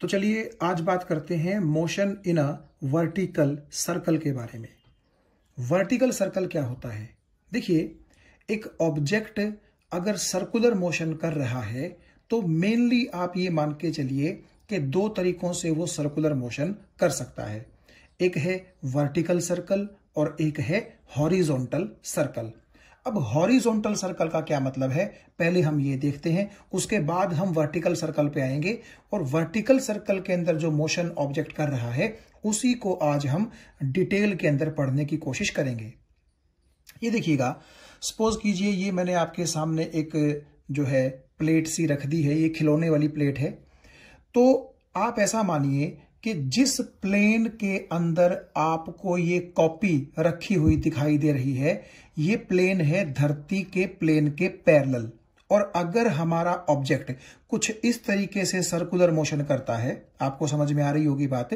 तो चलिए आज बात करते हैं motion in a vertical circle के बारे में वर्टिकल सर्कल क्या होता है देखिए एक ऑब्जेक्ट अगर सर्कुलर मोशन कर रहा है तो मेनली आप ये मान के चलिए कि दो तरीकों से वो सर्कुलर मोशन कर सकता है एक है वर्टिकल सर्कल और एक है हॉरिजॉन्टल सर्कल अब हॉरिजॉन्टल सर्कल का क्या मतलब है पहले हम ये देखते हैं उसके बाद हम वर्टिकल सर्कल पे आएंगे और वर्टिकल सर्कल के अंदर जो मोशन ऑब्जेक्ट कर रहा है उसी को आज हम डिटेल के अंदर पढ़ने की कोशिश करेंगे ये देखिएगा सपोज कीजिए ये मैंने आपके सामने एक जो है प्लेट सी रख दी है ये खिलौने वाली प्लेट है तो आप ऐसा मानिए कि जिस प्लेन के अंदर आपको ये कॉपी रखी हुई दिखाई दे रही है ये प्लेन है धरती के प्लेन के पैरेलल और अगर हमारा ऑब्जेक्ट कुछ इस तरीके से सर्कुलर मोशन करता है आपको समझ में आ रही होगी बात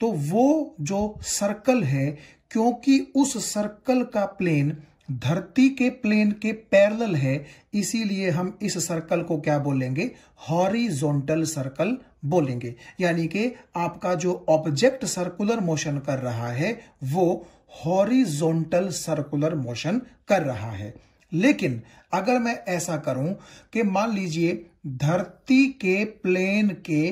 तो वो जो सर्कल है क्योंकि उस सर्कल का प्लेन धरती के प्लेन के पैरेलल है इसीलिए हम इस सर्कल को क्या बोलेंगे हॉरिजॉन्टल सर्कल बोलेंगे यानी कि आपका जो ऑब्जेक्ट सर्कुलर मोशन कर रहा है वो हॉरिजोंटल सर्कुलर मोशन कर रहा है लेकिन अगर मैं ऐसा करूं कि मान लीजिए धरती के प्लेन के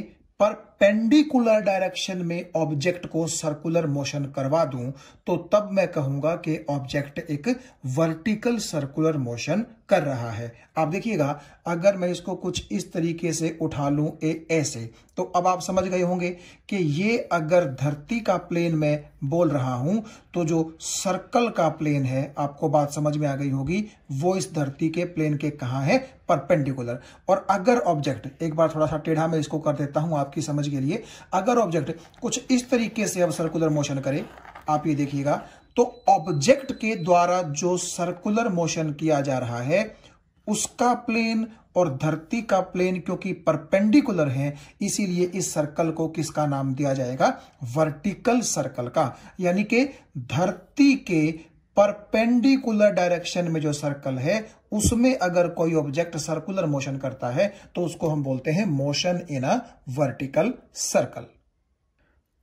परपेंडिकुलर डायरेक्शन में ऑब्जेक्ट को सर्कुलर मोशन करवा दूं तो तब मैं कहूंगा कि ऑब्जेक्ट एक वर्टिकल सर्कुलर मोशन कर रहा है आप देखिएगा अगर मैं इसको कुछ इस तरीके से उठा लूं ए ऐसे तो अब आप समझ गए होंगे कि ये अगर धरती का प्लेन में बोल रहा हूं तो जो सर्कल का प्लेन है आपको बात समझ में आ गई होगी वो इस धरती के प्लेन के कहा है परपेंडिकुलर और अगर ऑब्जेक्ट एक बार थोड़ा सा टेढ़ा मैं इसको कर देता हूं आपकी समझ के लिए अगर ऑब्जेक्ट कुछ इस तरीके से अब सर्कुलर मोशन करे आप ये देखिएगा तो ऑब्जेक्ट के द्वारा जो सर्कुलर मोशन किया जा रहा है उसका प्लेन और धरती का प्लेन क्योंकि परपेंडिकुलर है इसीलिए इस सर्कल को किसका नाम दिया जाएगा वर्टिकल सर्कल का यानी कि धरती के परपेंडिकुलर डायरेक्शन में जो सर्कल है उसमें अगर कोई ऑब्जेक्ट सर्कुलर मोशन करता है तो उसको हम बोलते हैं motion in a vertical circle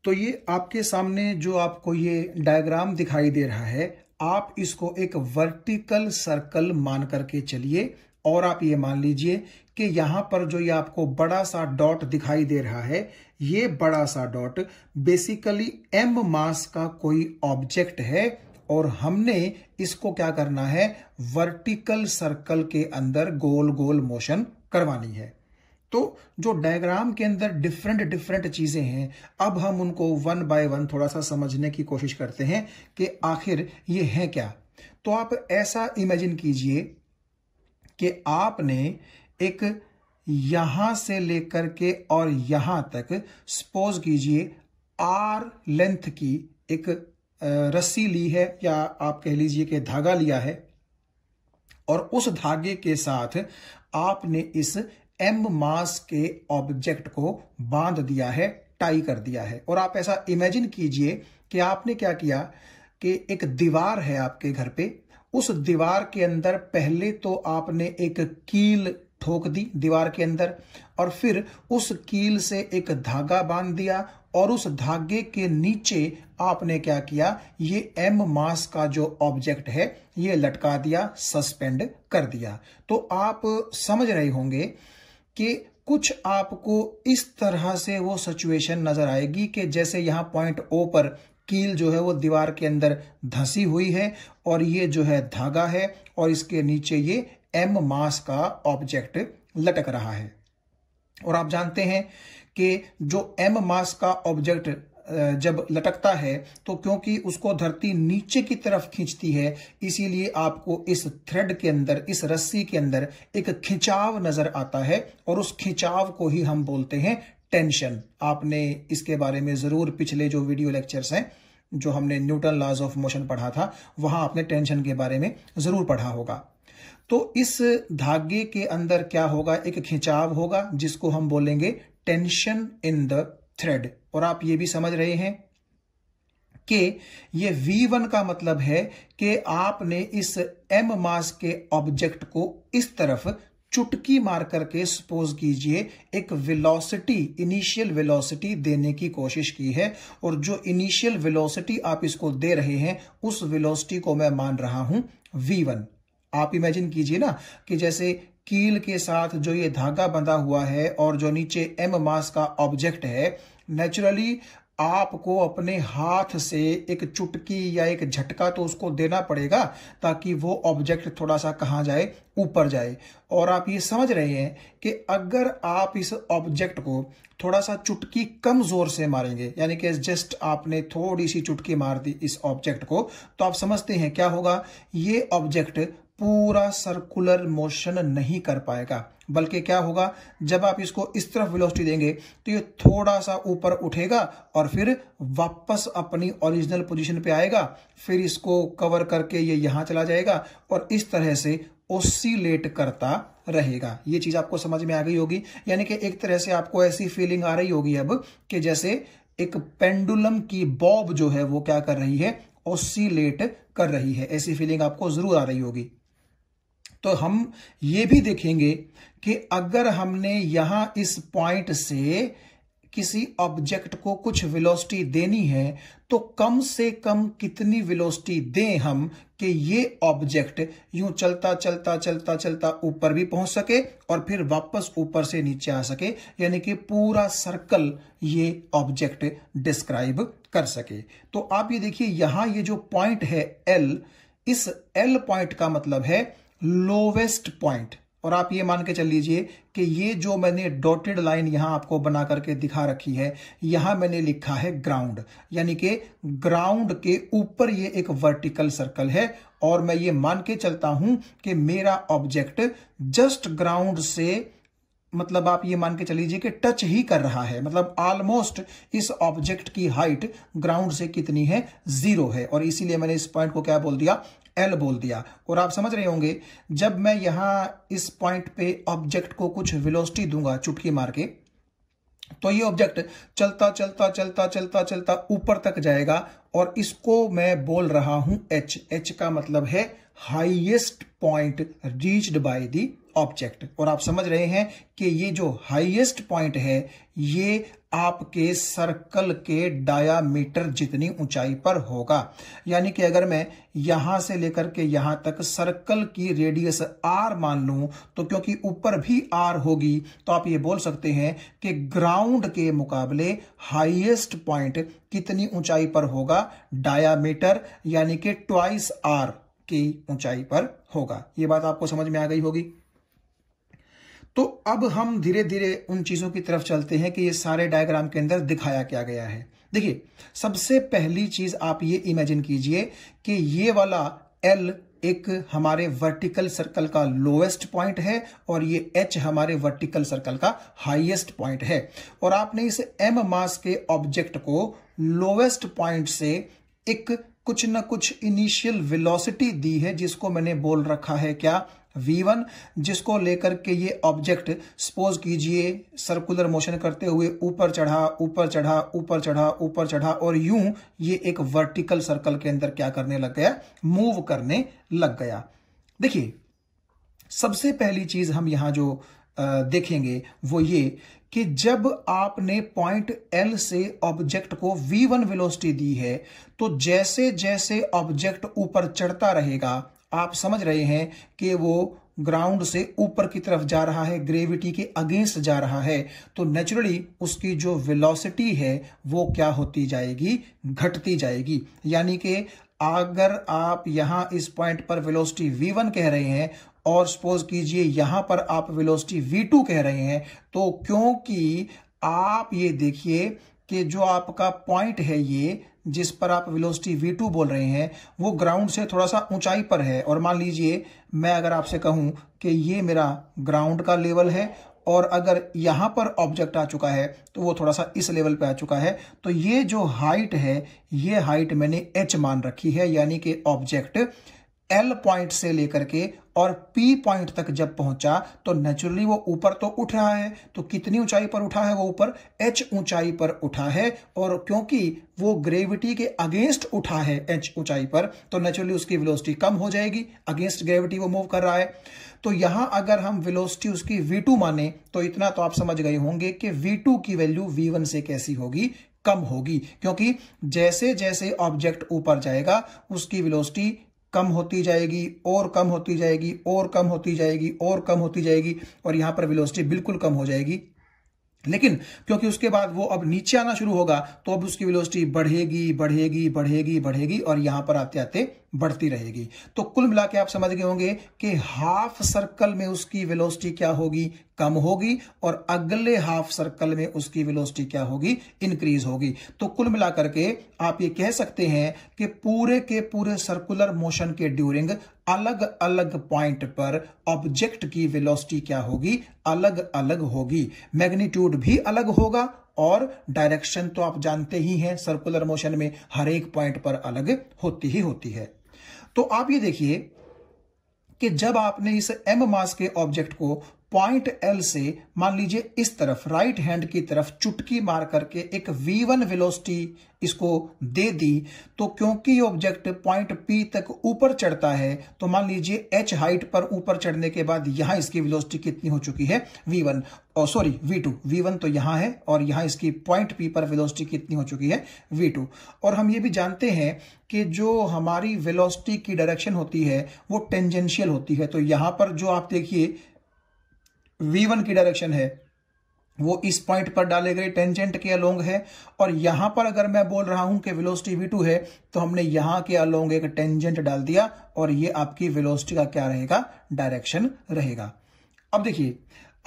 तो ये आपके सामने जो आपको ये डायग्राम दिखाई दे रहा है आप इसको एक वर्टिकल सर्कल मान करके चलिए और आप ये मान लीजिए कि यहां पर जो ये आपको बड़ा सा डॉट दिखाई दे रहा है ये बड़ा सा डॉट बेसिकली एम मास का कोई ऑब्जेक्ट है और हमने इसको क्या करना है वर्टिकल सर्कल के अंदर गोल गोल मोशन करवानी है तो जो डायग्राम के अंदर डिफरेंट डिफरेंट चीज़ें हैं अब हम उनको वन बाय वन थोड़ा सा समझने की कोशिश करते हैं कि आखिर ये है क्या तो आप ऐसा इमेजिन कीजिए कि आपने एक यहां से लेकर के और यहां तक सपोज कीजिए आर लेंथ की एक रस्सी ली है या आप कह लीजिए कि धागा लिया है और उस धागे के साथ आपने इस एम मास के ऑब्जेक्ट को बांध दिया है टाई कर दिया है और आप ऐसा इमेजिन कीजिए कि आपने क्या किया कि एक दीवार है आपके घर पे उस दीवार के अंदर पहले तो आपने एक कील ठोक दी दीवार के अंदर और फिर उस कील से एक धागा बांध दिया और उस धागे के नीचे आपने क्या किया ये एम मास का जो ऑब्जेक्ट है ये लटका दिया सस्पेंड कर दिया तो आप समझ रहे होंगे कि कुछ आपको इस तरह से वो सिचुएशन नजर आएगी कि जैसे यहां पॉइंट ओ पर कील जो है वो दीवार के अंदर धंसी हुई है और ये जो है धागा है और इसके नीचे ये एम मास का ऑब्जेक्ट लटक रहा है और आप जानते हैं कि जो एम मास का ऑब्जेक्ट जब लटकता है तो क्योंकि उसको धरती नीचे की तरफ खींचती है इसीलिए आपको इस थ्रेड के अंदर इस रस्सी के अंदर एक खिंचाव नजर आता है और उस खिंचाव को ही हम बोलते हैं टेंशन आपने इसके बारे में जरूर पिछले जो वीडियो लेक्चर्स हैं जो हमने न्यूटन लॉज ऑफ मोशन पढ़ा था वहां आपने टेंशन के बारे में जरूर पढ़ा होगा तो इस धागे के अंदर क्या होगा एक खिंचाव होगा जिसको हम बोलेंगे टेंशन इन द थ्रेड और आप ये भी समझ रहे हैं कि ये V1 का मतलब है कि आपने इस M मास के ऑब्जेक्ट को इस तरफ चुटकी मार करके सपोज कीजिए एक वेलोसिटी इनिशियल वेलोसिटी देने की कोशिश की है और जो इनिशियल वेलोसिटी आप इसको दे रहे हैं उस वेलोसिटी को मैं मान रहा हूं V1 आप इमेजिन कीजिए ना कि जैसे कील के साथ जो ये धागा बंधा हुआ है और जो नीचे एम मास का ऑब्जेक्ट है नेचुरली आपको अपने हाथ से एक चुटकी या एक झटका तो उसको देना पड़ेगा ताकि वो ऑब्जेक्ट थोड़ा सा कहाँ जाए ऊपर जाए और आप ये समझ रहे हैं कि अगर आप इस ऑब्जेक्ट को थोड़ा सा चुटकी कम जोर से मारेंगे यानी कि जस्ट आपने थोड़ी सी चुटकी मार दी इस ऑब्जेक्ट को तो आप समझते हैं क्या होगा ये ऑब्जेक्ट पूरा सर्कुलर मोशन नहीं कर पाएगा बल्कि क्या होगा जब आप इसको इस तरफ वेलोसिटी देंगे तो ये थोड़ा सा ऊपर उठेगा और फिर वापस अपनी ओरिजिनल पोजीशन पे आएगा फिर इसको कवर करके ये यहां चला जाएगा और इस तरह से ओसीलेट करता रहेगा ये चीज आपको समझ में आ गई होगी यानी कि एक तरह से आपको ऐसी फीलिंग आ रही होगी अब कि जैसे एक पेंडुलम की बॉब जो है वो क्या कर रही है ओसीलेट कर रही है ऐसी फीलिंग आपको जरूर आ रही होगी तो हम ये भी देखेंगे कि अगर हमने यहां इस पॉइंट से किसी ऑब्जेक्ट को कुछ वेलोसिटी देनी है तो कम से कम कितनी वेलोसिटी दें हम कि ये ऑब्जेक्ट यूं चलता चलता चलता चलता ऊपर भी पहुंच सके और फिर वापस ऊपर से नीचे आ सके यानी कि पूरा सर्कल ये ऑब्जेक्ट डिस्क्राइब कर सके तो आप ये देखिए यहां ये जो पॉइंट है एल इस एल पॉइंट का मतलब है लोवेस्ट पॉइंट और आप ये मान के चल लीजिए कि ये जो मैंने डॉटेड लाइन यहां आपको बना करके दिखा रखी है यहां मैंने लिखा है ग्राउंड यानी कि ग्राउंड के ऊपर ये एक वर्टिकल सर्कल है और मैं ये मान के चलता हूं कि मेरा ऑब्जेक्ट जस्ट ग्राउंड से मतलब आप ये मान के चल लीजिए कि टच ही कर रहा है मतलब ऑलमोस्ट इस ऑब्जेक्ट की हाइट ग्राउंड से कितनी है जीरो है और इसीलिए मैंने इस पॉइंट को क्या बोल दिया एल बोल दिया और आप समझ रहे होंगे जब मैं यहां इस पॉइंट पे ऑब्जेक्ट को कुछ वेलोसिटी दूंगा चुटकी मार के तो ये ऑब्जेक्ट चलता चलता चलता चलता चलता ऊपर तक जाएगा और इसको मैं बोल रहा हूं एच एच का मतलब है highest point reached by the object और आप समझ रहे हैं कि ये जो हाईएस्ट पॉइंट है ये आपके सर्कल के डायामीटर जितनी ऊंचाई पर होगा यानी कि अगर मैं यहां से लेकर के यहां तक सर्कल की रेडियस आर मान लू तो क्योंकि ऊपर भी आर होगी तो आप ये बोल सकते हैं कि ग्राउंड के मुकाबले हाईएस्ट पॉइंट कितनी ऊंचाई पर होगा डायामीटर यानी कि ट्वाइस आर की ऊंचाई पर होगा ये बात आपको समझ में आ गई होगी तो अब हम धीरे धीरे उन चीज़ों की तरफ चलते हैं कि ये सारे डायग्राम के अंदर दिखाया क्या गया है देखिए सबसे पहली चीज़ आप ये इमेजिन कीजिए कि ये वाला एल एक हमारे वर्टिकल सर्कल का लोएस्ट पॉइंट है और ये एच हमारे वर्टिकल सर्कल का हाईएस्ट पॉइंट है और आपने इस एम मास के ऑब्जेक्ट को लोएस्ट पॉइंट से एक कुछ ना कुछ इनिशियल वेलोसिटी दी है जिसको मैंने बोल रखा है क्या v1 जिसको लेकर के ये ऑब्जेक्ट सपोज कीजिए सर्कुलर मोशन करते हुए ऊपर चढ़ा ऊपर चढ़ा ऊपर चढ़ा ऊपर चढ़ा और यूं ये एक वर्टिकल सर्कल के अंदर क्या करने लग गया मूव करने लग गया देखिए सबसे पहली चीज हम यहां जो देखेंगे वो ये कि जब आपने पॉइंट एल से ऑब्जेक्ट को v1 वेलोसिटी दी है तो जैसे जैसे ऑब्जेक्ट ऊपर चढ़ता रहेगा आप समझ रहे हैं कि वो ग्राउंड से ऊपर की तरफ जा रहा है ग्रेविटी के अगेंस्ट जा रहा है तो नेचुरली उसकी जो वेलोसिटी है वो क्या होती जाएगी घटती जाएगी यानी कि अगर आप यहाँ इस पॉइंट पर वेलोसिटी वी वन कह रहे हैं और सपोज कीजिए यहां पर आप वेलोसिटी टू कह रहे हैं तो क्योंकि आप ये देखिए कि जो आपका पॉइंट है ये जिस पर आप वेलोसिटी v2 बोल रहे हैं वो ग्राउंड से थोड़ा सा ऊंचाई पर है और मान लीजिए मैं अगर आपसे कहूं कि ये मेरा ग्राउंड का लेवल है और अगर यहां पर ऑब्जेक्ट आ चुका है तो वो थोड़ा सा इस लेवल पे आ चुका है तो ये जो हाइट है ये हाइट मैंने एच मान रखी है यानी कि ऑब्जेक्ट एल पॉइंट से लेकर के और पी पॉइंट तक जब पहुंचा तो नेचुरली वो ऊपर तो उठ रहा है तो कितनी ऊंचाई पर उठा है वो ऊपर एच ऊंचाई पर उठा है और क्योंकि वो ग्रेविटी के अगेंस्ट उठा है एच ऊंचाई पर तो नेचुरली उसकी वेलोसिटी कम हो जाएगी अगेंस्ट ग्रेविटी वो मूव कर रहा है तो यहां अगर हम वेलोसिटी उसकी v2 माने तो इतना तो आप समझ गए होंगे कि v2 की वैल्यू v1 से कैसी होगी कम होगी क्योंकि जैसे जैसे ऑब्जेक्ट ऊपर जाएगा उसकी वेलोसिटी कम होती जाएगी और कम होती जाएगी और कम होती जाएगी और कम होती जाएगी और यहाँ पर विलोसिटी बिल्कुल कम हो जाएगी लेकिन क्योंकि उसके बाद वो अब नीचे आना शुरू होगा तो अब उसकी वेलोसिटी बढ़ेगी बढ़ेगी बढ़ेगी बढ़ेगी और यहां पर आते आते बढ़ती रहेगी तो कुल मिला के आप समझ गए होंगे कि हाफ सर्कल में उसकी वेलोसिटी क्या होगी कम होगी और अगले हाफ सर्कल में उसकी वेलोसिटी क्या होगी इंक्रीज होगी तो कुल मिलाकर के आप ये कह सकते हैं कि पूरे के पूरे सर्कुलर मोशन के ड्यूरिंग अलग अलग पॉइंट पर ऑब्जेक्ट की वेलोसिटी क्या होगी अलग अलग होगी मैग्नीट्यूड भी अलग होगा और डायरेक्शन तो आप जानते ही हैं सर्कुलर मोशन में हर एक पॉइंट पर अलग होती ही होती है तो आप ये देखिए कि जब आपने इस एम मास के ऑब्जेक्ट को पॉइंट एल से मान लीजिए इस तरफ राइट हैंड की तरफ चुटकी मार करके एक वी वन वेलोसिटी इसको दे दी तो क्योंकि ये ऑब्जेक्ट पॉइंट पी तक ऊपर चढ़ता है तो मान लीजिए एच हाइट पर ऊपर चढ़ने के बाद यहां इसकी वेलोसिटी कितनी हो चुकी है वी वन और सॉरी वी वन तो यहां है और यहां इसकी पॉइंट पी पर वेलोसिटी कितनी हो चुकी है वी टू और हम ये भी जानते हैं कि जो हमारी वेलोसिटी की डायरेक्शन होती है वो टेंजेंशियल होती है तो यहां पर जो आप देखिए वी वन की डायरेक्शन है वो इस पॉइंट पर डाले गए टेंजेंट के अलोंग है और यहां पर अगर मैं बोल रहा हूं कि वेलोसिटी v2 है तो हमने यहां के अलोंग एक टेंजेंट डाल दिया और ये आपकी वेलोसिटी का क्या रहेगा डायरेक्शन रहेगा अब देखिए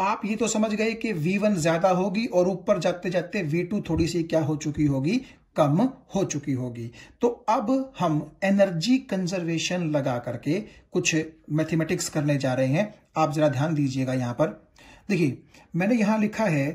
आप ये तो समझ गए कि v1 ज्यादा होगी और ऊपर जाते जाते v2 थोड़ी सी क्या हो चुकी होगी कम हो चुकी होगी तो अब हम एनर्जी कंजर्वेशन लगा करके कुछ मैथमेटिक्स करने जा रहे हैं आप जरा ध्यान दीजिएगा यहां पर देखिए मैंने यहां लिखा है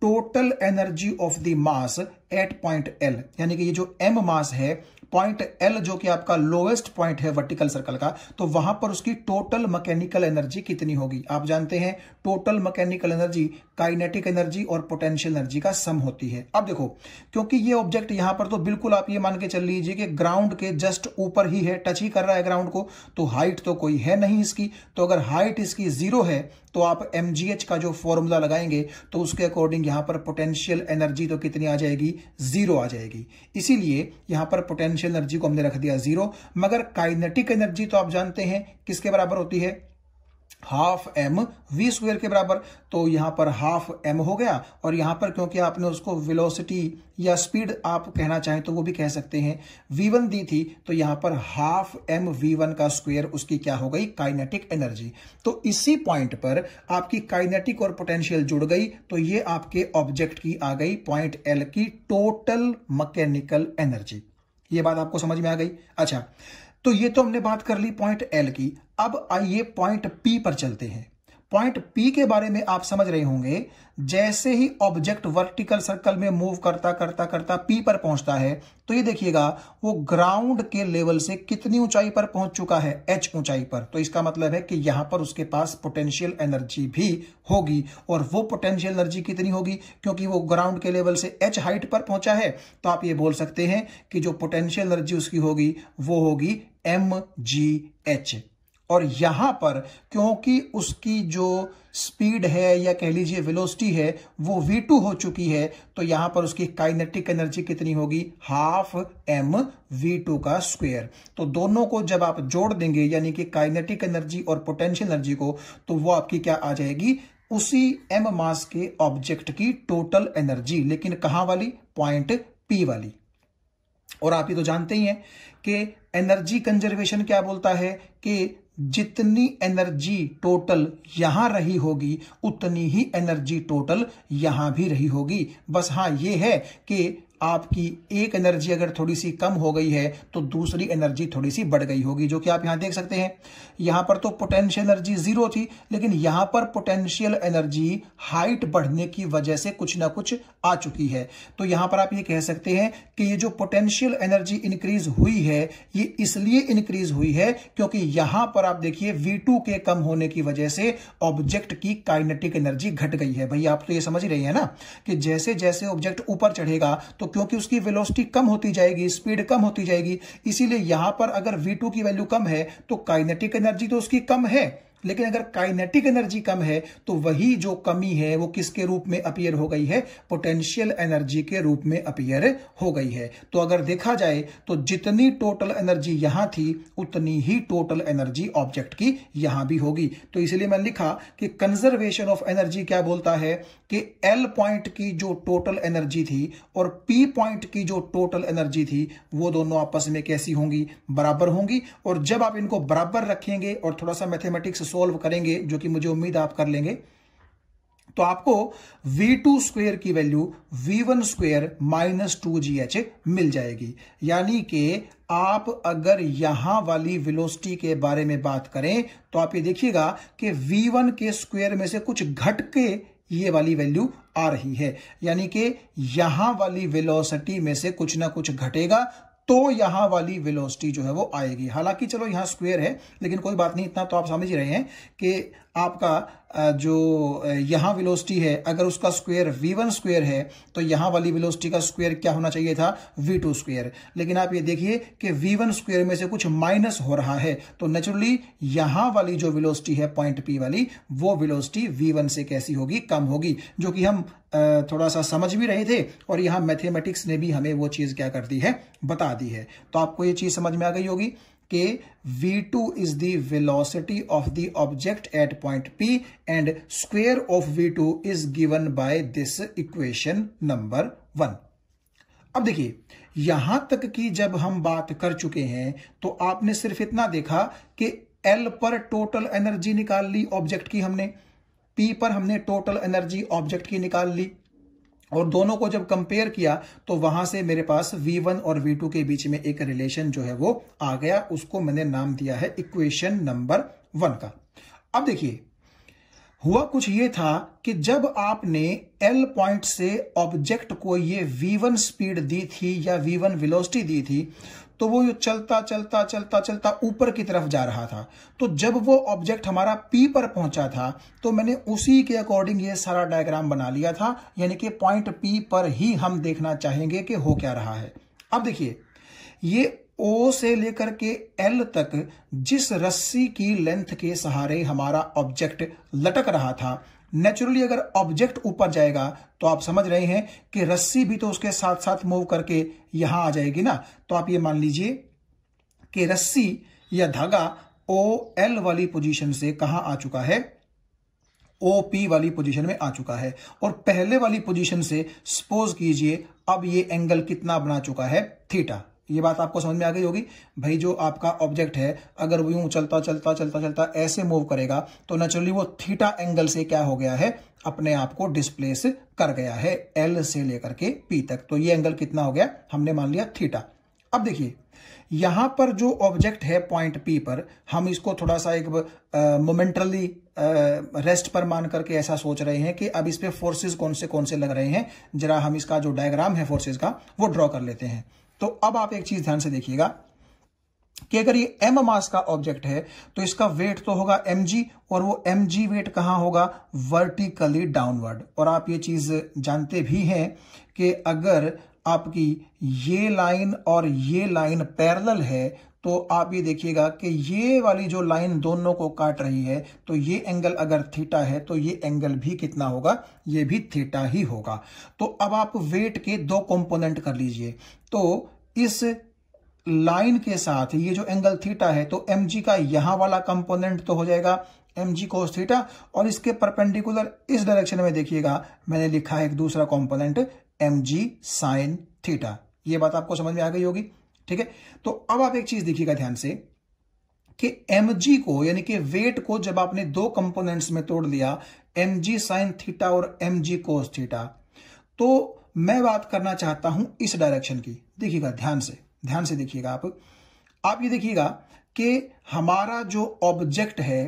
total energy of the mass at point L यानी कि ये जो एम मास है पॉइंट एल जो कि आपका लोएस्ट पॉइंट है वर्टिकल सर्कल का तो वहां पर उसकी टोटल मैकेनिकल एनर्जी कितनी होगी आप जानते हैं total mechanical energy kinetic energy और पोटेंशियल एनर्जी का सम होती है अब देखो क्योंकि ये ऑब्जेक्ट यहां पर तो बिल्कुल आप ये मान के चल लीजिए कि ग्राउंड के जस्ट ऊपर ही है टच ही कर रहा है ग्राउंड को तो हाइट तो कोई है नहीं इसकी तो अगर हाइट इसकी जीरो है तो आप एम का जो फॉर्मूला लगाएंगे तो उसके अकॉर्डिंग यहां पर पोटेंशियल एनर्जी तो कितनी आ जाएगी जीरो आ जाएगी इसीलिए यहां पर पोटेंशियल एनर्जी को हमने रख दिया जीरो मगर काइनेटिक एनर्जी तो आप जानते हैं किसके बराबर होती है हाफ एम वी स्क्वेयर के बराबर तो यहां पर हाफ एम हो गया और यहां पर क्योंकि आपने उसको वेलोसिटी या स्पीड आप कहना चाहें तो वो भी कह सकते हैं वी वन दी थी तो यहां पर हाफ एम वी वन का स्क्वेयर उसकी क्या हो गई काइनेटिक एनर्जी तो इसी पॉइंट पर आपकी काइनेटिक और पोटेंशियल जुड़ गई तो ये आपके ऑब्जेक्ट की आ गई पॉइंट एल की टोटल मकैनिकल एनर्जी ये बात आपको समझ में आ गई अच्छा तो ये तो हमने बात कर ली पॉइंट एल की अब आइए पॉइंट पी पर चलते हैं पॉइंट पी के बारे में आप समझ रहे होंगे जैसे ही ऑब्जेक्ट वर्टिकल सर्कल में मूव करता करता करता पी पर पहुंचता है तो ये देखिएगा वो ग्राउंड के लेवल से कितनी ऊंचाई पर पहुंच चुका है एच ऊंचाई पर तो इसका मतलब है कि यहां पर उसके पास पोटेंशियल एनर्जी भी होगी और वो पोटेंशियल एनर्जी कितनी होगी क्योंकि वो ग्राउंड के लेवल से एच हाइट पर पहुंचा है तो आप ये बोल सकते हैं कि जो पोटेंशियल एनर्जी उसकी होगी वो होगी एम जी एच और यहां पर क्योंकि उसकी जो स्पीड है या कह लीजिए वेलोसिटी है वो v2 हो चुकी है तो यहां पर उसकी काइनेटिक एनर्जी कितनी होगी हाफ एम वी टू का स्क्वायर तो दोनों को जब आप जोड़ देंगे यानी कि काइनेटिक एनर्जी और पोटेंशियल एनर्जी को तो वो आपकी क्या आ जाएगी उसी एम मास के ऑब्जेक्ट की टोटल एनर्जी लेकिन कहां वाली पॉइंट पी वाली और आप ये तो जानते ही हैं कि एनर्जी कंजर्वेशन क्या बोलता है कि जितनी एनर्जी टोटल यहां रही होगी उतनी ही एनर्जी टोटल यहां भी रही होगी बस हाँ यह है कि आपकी एक एनर्जी अगर थोड़ी सी कम हो गई है तो दूसरी एनर्जी थोड़ी सी बढ़ गई होगी जो कि आप यहां देख सकते हैं यहां पर तो पोटेंशियल एनर्जी जीरो थी लेकिन यहां पर पोटेंशियल एनर्जी हाइट बढ़ने की वजह से कुछ ना कुछ आ चुकी है तो यहां पर आप ये कह सकते हैं कि ये जो पोटेंशियल एनर्जी इंक्रीज हुई है ये इसलिए इंक्रीज हुई है क्योंकि यहां पर आप देखिए वी के कम होने की वजह से ऑब्जेक्ट की काइनेटिक एनर्जी घट गई है भाई आप तो ये समझ रहे हैं ना कि जैसे जैसे ऑब्जेक्ट ऊपर चढ़ेगा तो क्योंकि उसकी वेलोसिटी कम होती जाएगी स्पीड कम होती जाएगी इसीलिए यहां पर अगर v2 की वैल्यू कम है तो काइनेटिक एनर्जी तो उसकी कम है लेकिन अगर काइनेटिक एनर्जी कम है तो वही जो कमी है वो किसके रूप में अपियर हो गई है पोटेंशियल एनर्जी के रूप में अपियर हो गई है तो अगर देखा जाए तो जितनी टोटल एनर्जी यहां थी उतनी ही टोटल एनर्जी ऑब्जेक्ट की यहां भी होगी तो इसलिए मैंने लिखा कि कंजर्वेशन ऑफ एनर्जी क्या बोलता है कि एल पॉइंट की जो टोटल एनर्जी थी और पी पॉइंट की जो टोटल एनर्जी थी वो दोनों आपस में कैसी होंगी बराबर होंगी और जब आप इनको बराबर रखेंगे और थोड़ा सा मैथमेटिक्स सॉल्व करेंगे जो कि मुझे उम्मीद आप कर लेंगे तो आपको v2 टू स्क्वेयर की वैल्यू v1 one square minus two मिल जाएगी यानी कि आप अगर यहां वाली वेलोसिटी के बारे में बात करें तो आप ये देखिएगा कि v1 के स्क्वेयर में से कुछ घट के ये वाली वैल्यू आ रही है यानी कि यहां वाली वेलोसिटी में से कुछ ना कुछ घटेगा तो यहां वाली वेलोसिटी जो है वो आएगी हालांकि चलो यहां स्क्वेयर है लेकिन कोई बात नहीं इतना तो आप समझ ही रहे हैं कि आपका जो यहाँ वेलोसिटी है अगर उसका स्क्वायर वी वन स्क्वायर है तो यहाँ वाली वेलोसिटी का स्क्वायर क्या होना चाहिए था वी टू स्क्वायर लेकिन आप ये देखिए कि वी वन स्क्वायर में से कुछ माइनस हो रहा है तो नेचुरली यहाँ वाली जो वेलोसिटी है पॉइंट पी वाली वो वेलोसिटी वी वन से कैसी होगी कम होगी जो कि हम थोड़ा सा समझ भी रहे थे और यहाँ मैथेमेटिक्स ने भी हमें वो चीज़ क्या कर दी है बता दी है तो आपको ये चीज़ समझ में आ गई होगी V v2 is the of the object at point P p and of V v2 is given by this equation number one अब देखिए यहां तक की जब हम बात कर चुके हैं तो आपने सिर्फ इतना देखा कि एल पर टोटल एनर्जी निकाल ली ऑब्जेक्ट की हमने पी पर हमने टोटल एनर्जी ऑब्जेक्ट की निकाल ली और दोनों को जब कंपेयर किया तो वहां से मेरे पास V1 और V2 के बीच में एक रिलेशन जो है वो आ गया उसको मैंने नाम दिया है इक्वेशन नंबर वन का अब देखिए हुआ कुछ ये था कि जब आपने L पॉइंट से ऑब्जेक्ट को ये V1 स्पीड दी थी या V1 वेलोसिटी दी थी तो वो चलता चलता चलता चलता ऊपर की तरफ जा रहा था तो जब वो ऑब्जेक्ट हमारा पी पर पहुंचा था तो मैंने उसी के अकॉर्डिंग ये सारा डायग्राम बना लिया था यानी कि पॉइंट पी पर ही हम देखना चाहेंगे कि हो क्या रहा है अब देखिए ये ओ से लेकर के एल तक जिस रस्सी की लेंथ के सहारे हमारा ऑब्जेक्ट लटक रहा था नेचुरली अगर ऑब्जेक्ट ऊपर जाएगा तो आप समझ रहे हैं कि रस्सी भी तो उसके साथ साथ मूव करके यहां आ जाएगी ना तो आप ये मान लीजिए कि रस्सी या धागा ओ एल वाली पोजीशन से कहा आ चुका है ओ पी वाली पोजीशन में आ चुका है और पहले वाली पोजीशन से सपोज कीजिए अब ये एंगल कितना बना चुका है थीटा ये बात आपको समझ में आ गई होगी भाई जो आपका ऑब्जेक्ट है अगर वो यूं चलता चलता चलता चलता ऐसे मूव करेगा तो नेचुरली वो थीटा एंगल से क्या हो गया है अपने आप को डिस्प्लेस कर गया है एल से लेकर के पी तक तो ये एंगल कितना हो गया हमने मान लिया थीटा अब देखिए यहां पर जो ऑब्जेक्ट है पॉइंट पी पर हम इसको थोड़ा सा एक मोमेंटली रेस्ट पर मान करके ऐसा सोच रहे हैं कि अब इस पर फोर्सेज कौन से कौन से लग रहे हैं जरा हम इसका जो डायग्राम है फोर्सेज का वो ड्रॉ कर लेते हैं तो अब आप एक चीज ध्यान से देखिएगा कि अगर ये एम मास का ऑब्जेक्ट है तो इसका वेट तो होगा एम और वो एम वेट कहां होगा वर्टिकली डाउनवर्ड और आप ये चीज जानते भी हैं कि अगर आपकी ये लाइन और ये लाइन पैरल है तो आप ये देखिएगा कि ये वाली जो लाइन दोनों को काट रही है तो ये एंगल अगर थीटा है तो ये एंगल भी कितना होगा ये भी थीटा ही होगा तो अब आप वेट के दो कंपोनेंट कर लीजिए तो इस लाइन के साथ ये जो एंगल थीटा है तो एम का यहां वाला कंपोनेंट तो हो जाएगा एम जी थीटा और इसके परपेंडिकुलर इस डायरेक्शन में देखिएगा मैंने लिखा है एक दूसरा component M G sine theta ये बात आपको समझ में आ गई होगी ठीक है तो अब आप एक चीज देखिएगा ध्यान से कि एम जी को यानी कि वेट को जब आपने दो कंपोनेंट्स में तोड़ लिया एम जी साइन थीटा और एम जी थीटा तो मैं बात करना चाहता हूं इस डायरेक्शन की देखिएगा ध्यान से ध्यान से देखिएगा आप आप ये देखिएगा कि हमारा जो ऑब्जेक्ट है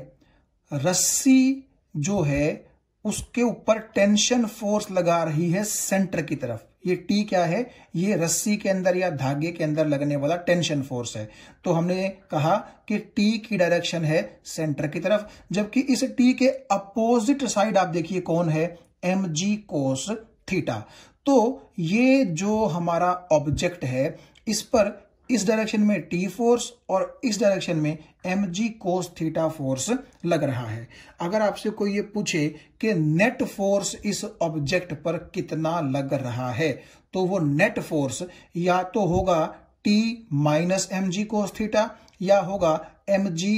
रस्सी जो है उसके ऊपर टेंशन फोर्स लगा रही है सेंटर की तरफ ये टी क्या है ये रस्सी के अंदर या धागे के अंदर लगने वाला टेंशन फोर्स है तो हमने कहा कि टी की डायरेक्शन है सेंटर की तरफ जबकि इस टी के अपोजिट साइड आप देखिए कौन है एम जी कोस थीटा तो ये जो हमारा ऑब्जेक्ट है इस पर इस डायरेक्शन में टी फोर्स और इस डायरेक्शन में M G cos theta force लग रहा है अगर आपसे कोई ये पूछे कि नेट फोर्स इस ऑब्जेक्ट पर कितना लग रहा है तो वो नेट फोर्स या तो होगा T minus M G cos theta या होगा M G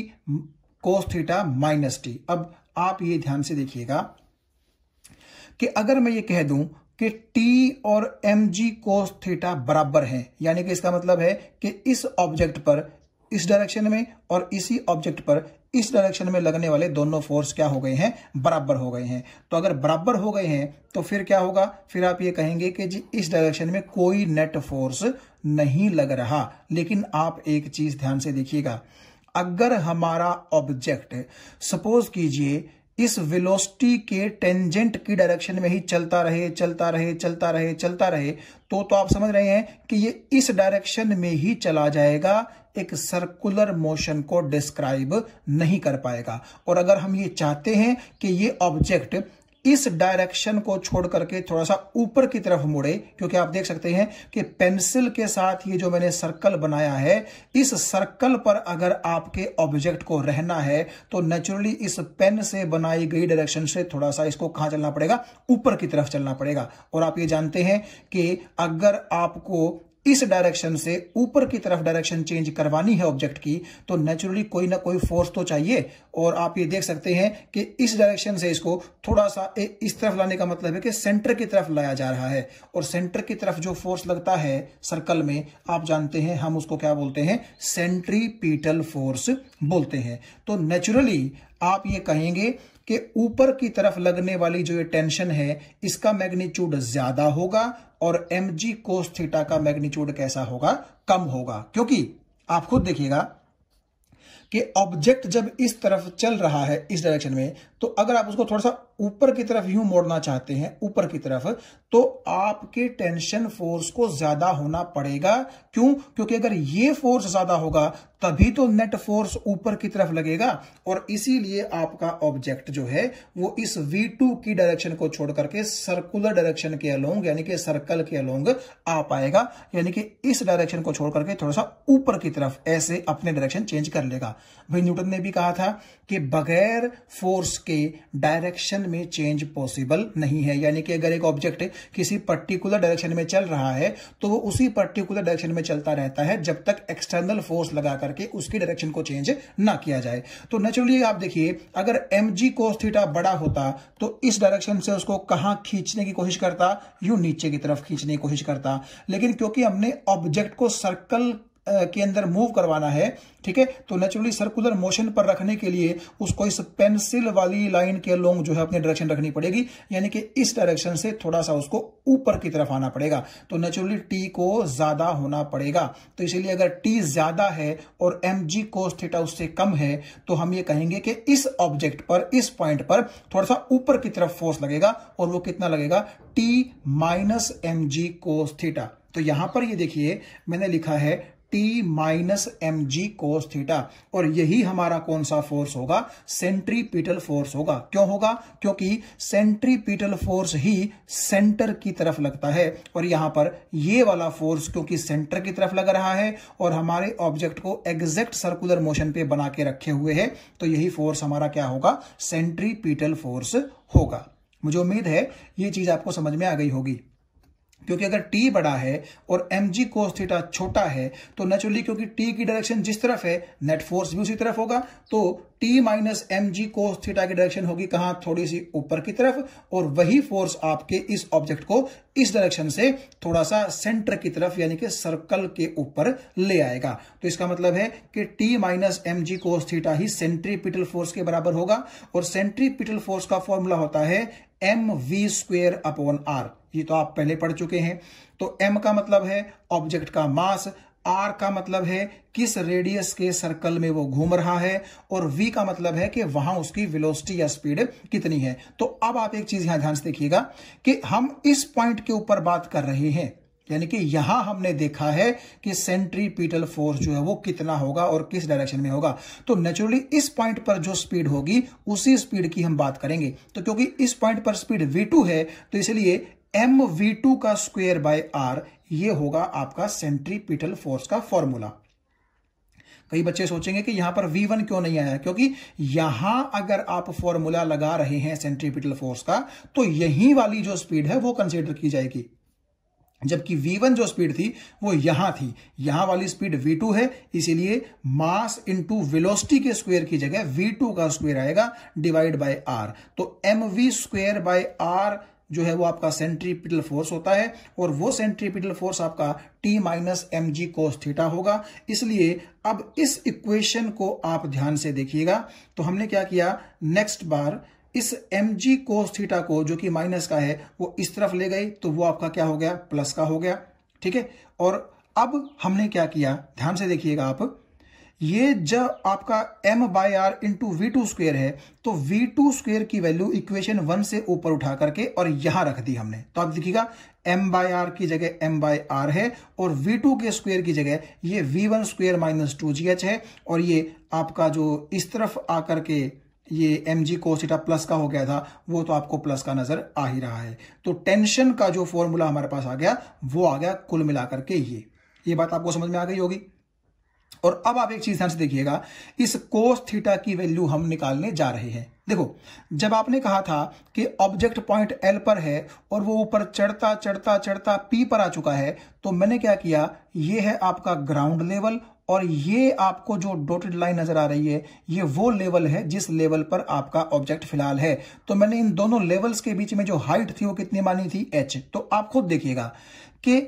cos theta minus T अब आप ये ध्यान से देखिएगा कि अगर मैं ये कह दूं कि टी और एम जी कोस थीटा बराबर हैं यानी कि इसका मतलब है कि इस ऑब्जेक्ट पर इस डायरेक्शन में और इसी ऑब्जेक्ट पर इस डायरेक्शन में लगने वाले दोनों फोर्स क्या हो गए हैं बराबर हो गए हैं तो अगर बराबर हो गए हैं तो फिर क्या होगा फिर आप ये कहेंगे कि जी इस डायरेक्शन में कोई नेट फोर्स नहीं लग रहा लेकिन आप एक चीज ध्यान से देखिएगा अगर हमारा ऑब्जेक्ट सपोज कीजिए इस वेलोसिटी के टेंजेंट की डायरेक्शन में ही चलता रहे चलता रहे चलता रहे चलता रहे तो तो आप समझ रहे हैं कि ये इस डायरेक्शन में ही चला जाएगा एक सर्कुलर मोशन को डिस्क्राइब नहीं कर पाएगा और अगर हम ये चाहते हैं कि ये ऑब्जेक्ट इस डायरेक्शन को छोड़ करके थोड़ा सा ऊपर की तरफ मुड़े क्योंकि आप देख सकते हैं कि पेंसिल के साथ ये जो मैंने सर्कल बनाया है इस सर्कल पर अगर आपके ऑब्जेक्ट को रहना है तो नेचुरली इस पेन से बनाई गई डायरेक्शन से थोड़ा सा इसको कहां चलना पड़ेगा ऊपर की तरफ चलना पड़ेगा और आप ये जानते हैं कि अगर आपको इस डायरेक्शन से ऊपर की तरफ डायरेक्शन चेंज करवानी है ऑब्जेक्ट की तो नेचुरली कोई ना कोई फोर्स तो चाहिए और आप ये देख सकते हैं कि इस डायरेक्शन से इसको थोड़ा सा ए, इस तरफ लाने का मतलब है कि सेंटर की तरफ लाया जा रहा है और सेंटर की तरफ जो फोर्स लगता है सर्कल में आप जानते हैं हम उसको क्या बोलते हैं सेंट्रीपीटल फोर्स बोलते हैं तो नेचुरली आप ये कहेंगे कि ऊपर की तरफ लगने वाली जो ये टेंशन है इसका मैग्नीट्यूड ज्यादा होगा और एम जी थीटा का मैग्नीट्यूड कैसा होगा कम होगा क्योंकि आप खुद देखिएगा कि ऑब्जेक्ट जब इस तरफ चल रहा है इस डायरेक्शन में तो अगर आप उसको थोड़ा सा ऊपर की तरफ यूं मोड़ना चाहते हैं ऊपर की तरफ तो आपके टेंशन फोर्स को ज्यादा होना पड़ेगा क्यों क्योंकि अगर ये फोर्स ज्यादा होगा तभी तो नेट फोर्स ऊपर की तरफ लगेगा और इसीलिए आपका ऑब्जेक्ट जो है वो इस V2 की डायरेक्शन को छोड़ करके सर्कुलर डायरेक्शन के अलोंग यानी कि सर्कल के अलोंग आ पाएगा यानी कि इस डायरेक्शन को छोड़ करके थोड़ा सा ऊपर की तरफ ऐसे अपने डायरेक्शन चेंज कर लेगा भाई न्यूटन ने भी कहा था कि बगैर फोर्स के से डायरेक्शन में चेंज पॉसिबल नहीं है यानी कि अगर एक ऑब्जेक्ट किसी पर्टिकुलर डायरेक्शन में चल रहा है तो वो उसी पर्टिकुलर डायरेक्शन में चलता रहता है जब तक एक्सटर्नल फोर्स लगा करके उसकी डायरेक्शन को चेंज ना किया जाए तो नेचुरली आप देखिए अगर एम जी थीटा बड़ा होता तो इस डायरेक्शन से उसको कहां खींचने की कोशिश करता यू नीचे की तरफ खींचने की कोशिश करता लेकिन क्योंकि हमने ऑब्जेक्ट को सर्कल के अंदर मूव करवाना है ठीक है तो नेचुरली सर्कुलर मोशन पर रखने के लिए उसको इस पेंसिल वाली लाइन के लोंग जो है अपनी डायरेक्शन रखनी पड़ेगी यानी कि इस डायरेक्शन से थोड़ा सा उसको ऊपर की तरफ आना पड़ेगा तो नेचुरली टी को ज्यादा होना पड़ेगा तो इसीलिए अगर टी ज्यादा है और एम जी को थीटा उससे कम है तो हम ये कहेंगे कि इस ऑब्जेक्ट पर इस पॉइंट पर थोड़ा सा ऊपर की तरफ फोर्स लगेगा और वो कितना लगेगा T minus M G theta तो यहां पर ये देखिए मैंने लिखा है T minus M G cos theta और यही हमारा कौन सा फोर्स होगा सेंट्रीपीटल फोर्स होगा क्यों होगा क्योंकि सेंट्रीपीटल फोर्स ही सेंटर की तरफ लगता है और यहां पर ये वाला फोर्स क्योंकि सेंटर की तरफ लग रहा है और हमारे ऑब्जेक्ट को एग्जैक्ट सर्कुलर मोशन पे बना के रखे हुए है तो यही फोर्स हमारा क्या होगा सेंट्रीपीटल फोर्स होगा मुझे उम्मीद है ये चीज आपको समझ में आ गई होगी क्योंकि अगर टी बड़ा है और एम जी कोस थीटा छोटा है तो नेचुरली क्योंकि टी की डायरेक्शन जिस तरफ है नेट फोर्स भी उसी तरफ होगा तो T minus M G cos theta की डायरेक्शन होगी कहां थोड़ी सी ऊपर की तरफ और वही फोर्स आपके इस ऑब्जेक्ट को इस डायरेक्शन से थोड़ा सा सेंटर की तरफ यानी कि सर्कल के ऊपर ले आएगा तो इसका मतलब है कि T minus M G cos theta ही सेंट्रीपिटल फोर्स के बराबर होगा और सेंट्रीपिटल फोर्स का फॉर्मूला होता है M V square upon R ये तो आप पहले पढ़ चुके हैं तो एम का मतलब है ऑब्जेक्ट का मास आर का मतलब है किस रेडियस के सर्कल में वो घूम रहा है और वी का मतलब है कि वहां उसकी वेलोसिटी या स्पीड कितनी है तो अब आप एक चीज यहां ध्यान से देखिएगा कि हम इस पॉइंट के ऊपर बात कर रहे हैं यानी कि यहां हमने देखा है कि सेंट्रीपीटल फोर्स जो है वो कितना होगा और किस डायरेक्शन में होगा तो नेचुरली इस पॉइंट पर जो स्पीड होगी उसी स्पीड की हम बात करेंगे तो क्योंकि इस पॉइंट पर स्पीड v2 है तो इसलिए एम वी टू का स्क्वेयर बाय आर ये होगा आपका सेंट्रीपिटल फोर्स का फॉर्मूला कई बच्चे सोचेंगे कि यहां पर वी वन क्यों नहीं आया क्योंकि यहां अगर आप फॉर्मूला लगा रहे हैं सेंट्रीपिटल फोर्स का तो यही वाली जो स्पीड है वो कंसिडर की जाएगी जबकि V1 जो स्पीड थी वो यहां थी यहां वाली स्पीड V2 है इसीलिए मास इनटू वेलोसिटी के स्क्वायर की जगह V2 का स्क्वायर आएगा डिवाइड बाय R तो M V square by R जो है वो आपका सेंट्रीपिटल फोर्स होता है और वो सेंट्रीपिटल फोर्स आपका T minus M G cos theta होगा इसलिए अब इस इक्वेशन को आप ध्यान से देखिएगा तो हमने क्या किया नेक्स्ट बार इस एम जी कोस थीटा को जो कि माइनस का है वो इस तरफ ले गई तो वो आपका क्या हो गया प्लस का हो गया ठीक है और अब हमने क्या किया ध्यान से देखिएगा आप ये जब आपका m by R into V two square है तो वी टू स्क्वेयर की वैल्यू इक्वेशन वन से ऊपर उठा करके और यहां रख दी हमने तो आप देखिएगा m बाय आर की जगह m बाय आर है और वी टू के स्क्वेयर की जगह ये V one square minus two G H है और ये आपका जो इस तरफ आकर के ये एम जी कोसिटा प्लस का हो गया था वो तो आपको प्लस का नजर आ ही रहा है तो टेंशन का जो फॉर्मूला हमारे पास आ गया वो आ गया कुल मिलाकर के ये ये बात आपको समझ में आ गई होगी और अब आप एक चीज ध्यान से देखिएगा इस कोस थीटा की वैल्यू हम निकालने जा रहे हैं देखो जब आपने कहा था कि ऑब्जेक्ट पॉइंट एल पर है और वो ऊपर चढ़ता चढ़ता चढ़ता पी पर आ चुका है तो मैंने क्या किया ये है आपका ग्राउंड लेवल और ये आपको जो डॉटेड लाइन नजर आ रही है ये वो लेवल है जिस लेवल पर आपका ऑब्जेक्ट फिलहाल है तो मैंने इन दोनों लेवल्स के बीच में जो हाइट थी वो कितनी मानी थी एच तो आप खुद देखिएगा कि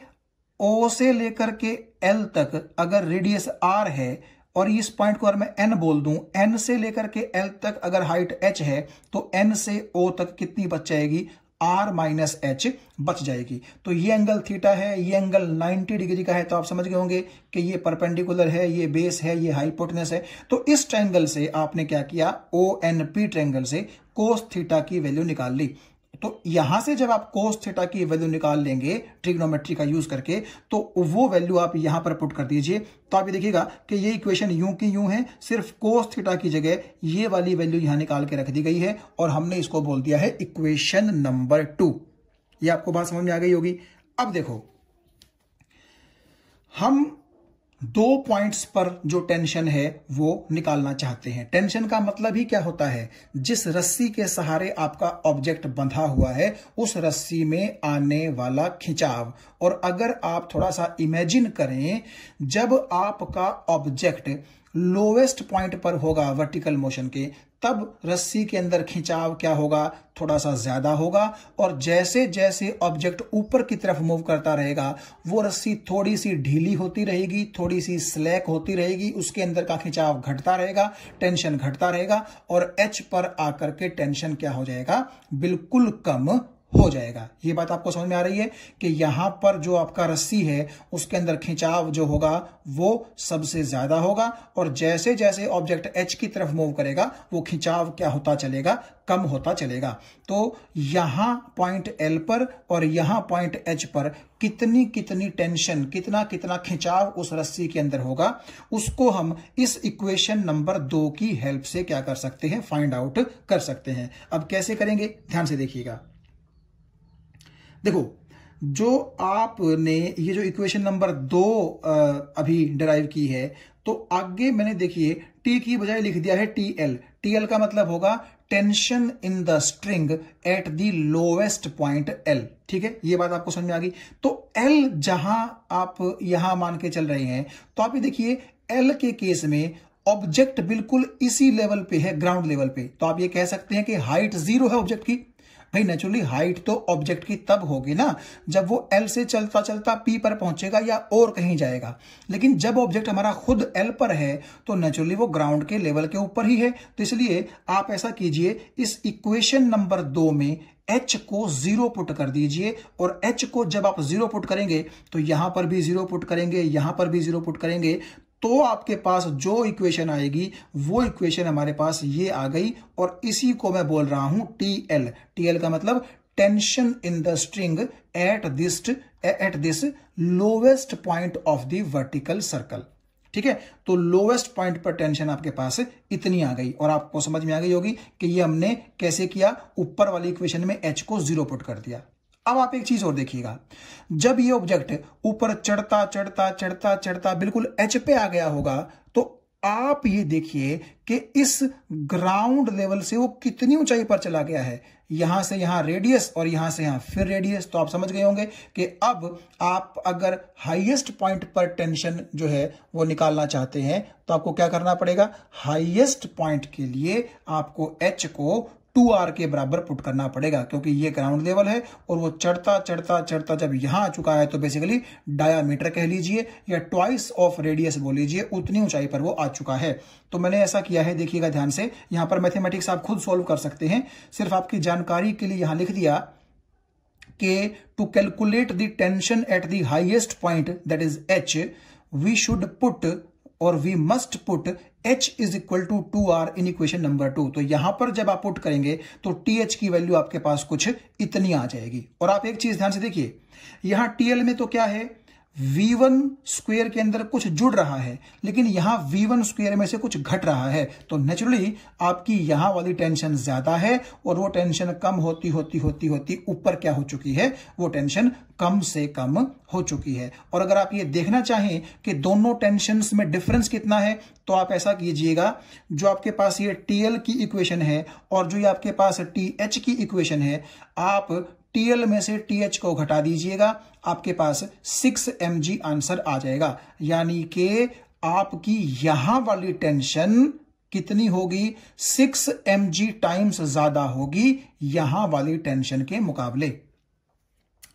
ओ से लेकर के एल तक अगर रेडियस आर है और इस पॉइंट को अगर मैं एन बोल दूं एन से लेकर के एल तक अगर हाइट एच है तो एन से ओ तक कितनी बच जाएगी आर माइनस एच बच जाएगी तो ये एंगल थीटा है ये एंगल 90 डिग्री का है तो आप समझ गए होंगे कि ये परपेंडिकुलर है ये बेस है ये हाइपोटनेस है तो इस ट्रैंगल से आपने क्या किया ओ एन पी ट्रैंगल से कोस थीटा की वैल्यू निकाल ली तो यहां से जब आप कोस थेटा की वैल्यू निकाल लेंगे ट्रिग्नोमेट्री का यूज करके तो वो वैल्यू आप यहां पर पुट कर दीजिए तो आप ये देखिएगा कि ये इक्वेशन यूं की यूं है सिर्फ कोस थेटा की जगह ये वाली वैल्यू यहां निकाल के रख दी गई है और हमने इसको बोल दिया है इक्वेशन नंबर टू ये आपको बात समझ में आ गई होगी अब देखो हम दो पॉइंट्स पर जो टेंशन है वो निकालना चाहते हैं टेंशन का मतलब ही क्या होता है जिस रस्सी के सहारे आपका ऑब्जेक्ट बंधा हुआ है उस रस्सी में आने वाला खिंचाव और अगर आप थोड़ा सा इमेजिन करें जब आपका ऑब्जेक्ट लोवेस्ट पॉइंट पर होगा वर्टिकल मोशन के तब रस्सी के अंदर खिंचाव क्या होगा थोड़ा सा ज्यादा होगा और जैसे जैसे ऑब्जेक्ट ऊपर की तरफ मूव करता रहेगा वो रस्सी थोड़ी सी ढीली होती रहेगी थोड़ी सी स्लैक होती रहेगी उसके अंदर का खिंचाव घटता रहेगा टेंशन घटता रहेगा और एच पर आकर के टेंशन क्या हो जाएगा बिल्कुल कम हो जाएगा ये बात आपको समझ में आ रही है कि यहां पर जो आपका रस्सी है उसके अंदर खिंचाव जो होगा वो सबसे ज्यादा होगा और जैसे जैसे ऑब्जेक्ट एच की तरफ मूव करेगा वो खिंचाव क्या होता चलेगा कम होता चलेगा तो यहां पॉइंट एल पर और यहां पॉइंट एच पर कितनी कितनी टेंशन कितना कितना खिंचाव उस रस्सी के अंदर होगा उसको हम इस इक्वेशन नंबर दो की हेल्प से क्या कर सकते हैं फाइंड आउट कर सकते हैं अब कैसे करेंगे ध्यान से देखिएगा देखो जो आपने ये जो इक्वेशन नंबर दो अभी डराइव की है तो आगे मैंने देखिए टी की बजाय लिख दिया है टी एल टी एल का मतलब होगा tension in the string at the lowest point L ठीक है ये बात आपको समझ में आ गई तो एल जहां आप यहां मान के चल रहे हैं तो आप ये देखिए एल के केस में ऑब्जेक्ट बिल्कुल इसी लेवल पे है ग्राउंड लेवल पे तो आप ये कह सकते हैं कि हाइट जीरो है ऑब्जेक्ट की भाई नेचुरली हाइट तो ऑब्जेक्ट की तब होगी ना जब वो एल से चलता चलता पी पर पहुंचेगा या और कहीं जाएगा लेकिन जब ऑब्जेक्ट हमारा खुद एल पर है तो नेचुरली वो ग्राउंड के लेवल के ऊपर ही है तो इसलिए आप ऐसा कीजिए इस इक्वेशन नंबर दो में एच को जीरो पुट कर दीजिए और एच को जब आप जीरो पुट करेंगे तो यहां पर भी जीरो पुट करेंगे यहां पर भी जीरो पुट करेंगे तो आपके पास जो इक्वेशन आएगी वो इक्वेशन हमारे पास ये आ गई और इसी को मैं बोल रहा हूं टी एल टी एल का मतलब tension in the string at this at this lowest point of the vertical circle ठीक है तो लोवेस्ट पॉइंट पर टेंशन आपके पास इतनी आ गई और आपको समझ में आ गई होगी कि ये हमने कैसे किया ऊपर वाली इक्वेशन में एच को जीरो पुट कर दिया अब आप एक चीज और देखिएगा जब ये ऑब्जेक्ट ऊपर चढ़ता चढ़ता चढ़ता चढ़ता बिल्कुल एच पे आ गया होगा तो आप ये देखिए कि इस ग्राउंड लेवल से वो कितनी ऊंचाई पर चला गया है यहां से यहां रेडियस और यहां से यहां फिर रेडियस तो आप समझ गए होंगे कि अब आप अगर हाईएस्ट पॉइंट पर टेंशन जो है वो निकालना चाहते हैं तो आपको क्या करना पड़ेगा हाईएस्ट पॉइंट के लिए आपको एच को टू आर के बराबर पुट करना पड़ेगा क्योंकि ये ग्राउंड लेवल है और वो चढ़ता चढ़ता चढ़ता जब यहां आ चुका है तो बेसिकली डायामीटर कह लीजिए या ट्वाइस ऑफ रेडियस बोल लीजिए उतनी ऊंचाई पर वो आ चुका है तो मैंने ऐसा किया है देखिएगा ध्यान से यहां पर मैथमेटिक्स आप खुद सोल्व कर सकते हैं सिर्फ आपकी जानकारी के लिए यहां लिख दिया कि to calculate the tension at the highest point that is H we should put और we must put H is equal to two R in equation number two तो यहां पर जब आप पुट करेंगे तो टी एच की वैल्यू आपके पास कुछ इतनी आ जाएगी और आप एक चीज ध्यान से देखिए यहां टीएल में तो क्या है v1 स्क्वेयर के अंदर कुछ जुड़ रहा है लेकिन यहां v1 स्क्वेयर में से कुछ घट रहा है तो नेचुरली आपकी यहां वाली टेंशन ज्यादा है और वो टेंशन कम होती होती होती होती ऊपर क्या हो चुकी है वो टेंशन कम से कम हो चुकी है और अगर आप ये देखना चाहें कि दोनों टेंशन में डिफरेंस कितना है तो आप ऐसा कीजिएगा जो आपके पास ये टी की इक्वेशन है और जो ये आपके पास टी की इक्वेशन है आप टीएल में से टीएच को घटा दीजिएगा आपके पास सिक्स एम आंसर आ जाएगा यानी कि आपकी यहां वाली टेंशन कितनी होगी सिक्स एम टाइम्स ज्यादा होगी यहां वाली टेंशन के मुकाबले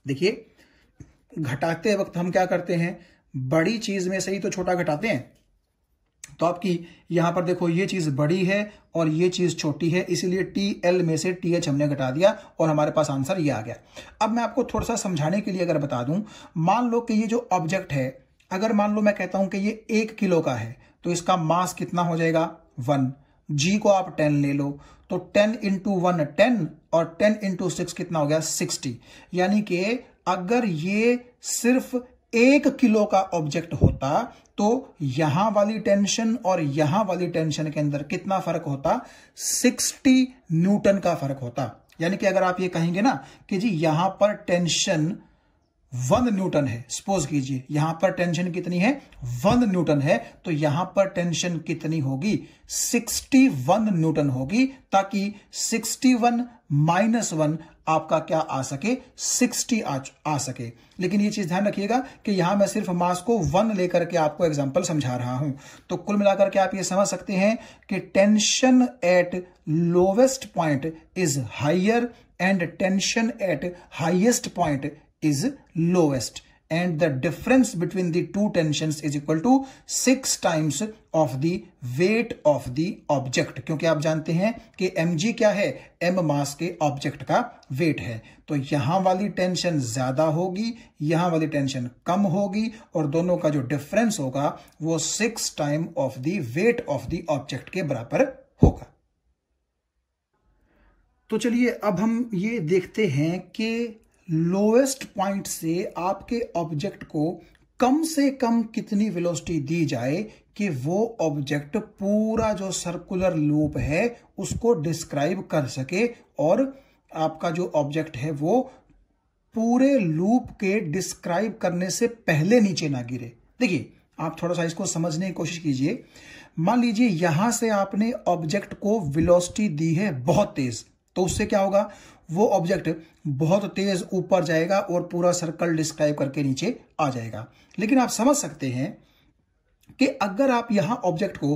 देखिए घटाते वक्त हम क्या करते हैं बड़ी चीज में से ही तो छोटा घटाते हैं तो आपकी यहां पर देखो ये चीज़ बड़ी है और ये चीज़ छोटी है इसीलिए टी एल में से टी एच हमने घटा दिया और हमारे पास आंसर ये आ गया अब मैं आपको थोड़ा सा समझाने के लिए अगर बता दूं मान लो कि ये जो ऑब्जेक्ट है अगर मान लो मैं कहता हूं कि ये एक किलो का है तो इसका मास कितना हो जाएगा वन जी को आप टेन ले लो तो टेन इंटू वन टेन और टेन इंटू सिक्स कितना हो गया सिक्सटी यानी कि अगर ये सिर्फ एक किलो का ऑब्जेक्ट होता तो यहां वाली टेंशन और यहां वाली टेंशन के अंदर कितना फर्क होता 60 न्यूटन का फर्क होता यानी कि अगर आप ये कहेंगे ना कि जी यहां पर टेंशन वन न्यूटन है सपोज कीजिए यहां पर टेंशन कितनी है वन न्यूटन है तो यहां पर टेंशन कितनी होगी सिक्सटी वन न्यूटन होगी ताकि सिक्सटी वन माइनस वन आपका क्या आ सके सिक्सटी आ, आ सके लेकिन ये चीज ध्यान रखिएगा कि यहां मैं सिर्फ मास को वन लेकर के आपको एग्जाम्पल समझा रहा हूं तो कुल मिलाकर के आप ये समझ सकते हैं कि tension at lowest point is higher and tension at highest point is lowest and the difference between the two tensions is equal to six times of the weight of the object क्योंकि आप जानते हैं कि mg क्या है m मास के object का wait है तो यहां वाली टेंशन ज्यादा होगी यहां वाली टेंशन कम होगी और दोनों का जो डिफरेंस होगा वो six time of the weight of the object के बराबर होगा तो चलिए अब हम ये देखते हैं कि लोएस्ट पॉइंट से आपके ऑब्जेक्ट को कम से कम कितनी वेलोसिटी दी जाए कि वो ऑब्जेक्ट पूरा जो सर्कुलर लूप है उसको डिस्क्राइब कर सके और आपका जो ऑब्जेक्ट है वो पूरे लूप के डिस्क्राइब करने से पहले नीचे ना गिरे देखिए आप थोड़ा सा इसको समझने की कोशिश कीजिए मान लीजिए यहां से आपने ऑब्जेक्ट को वेलोसिटी दी है बहुत तेज तो उससे क्या होगा वो ऑब्जेक्ट बहुत तेज ऊपर जाएगा और पूरा सर्कल डिस्क्राइब करके नीचे आ जाएगा लेकिन आप समझ सकते हैं कि अगर आप यहां ऑब्जेक्ट को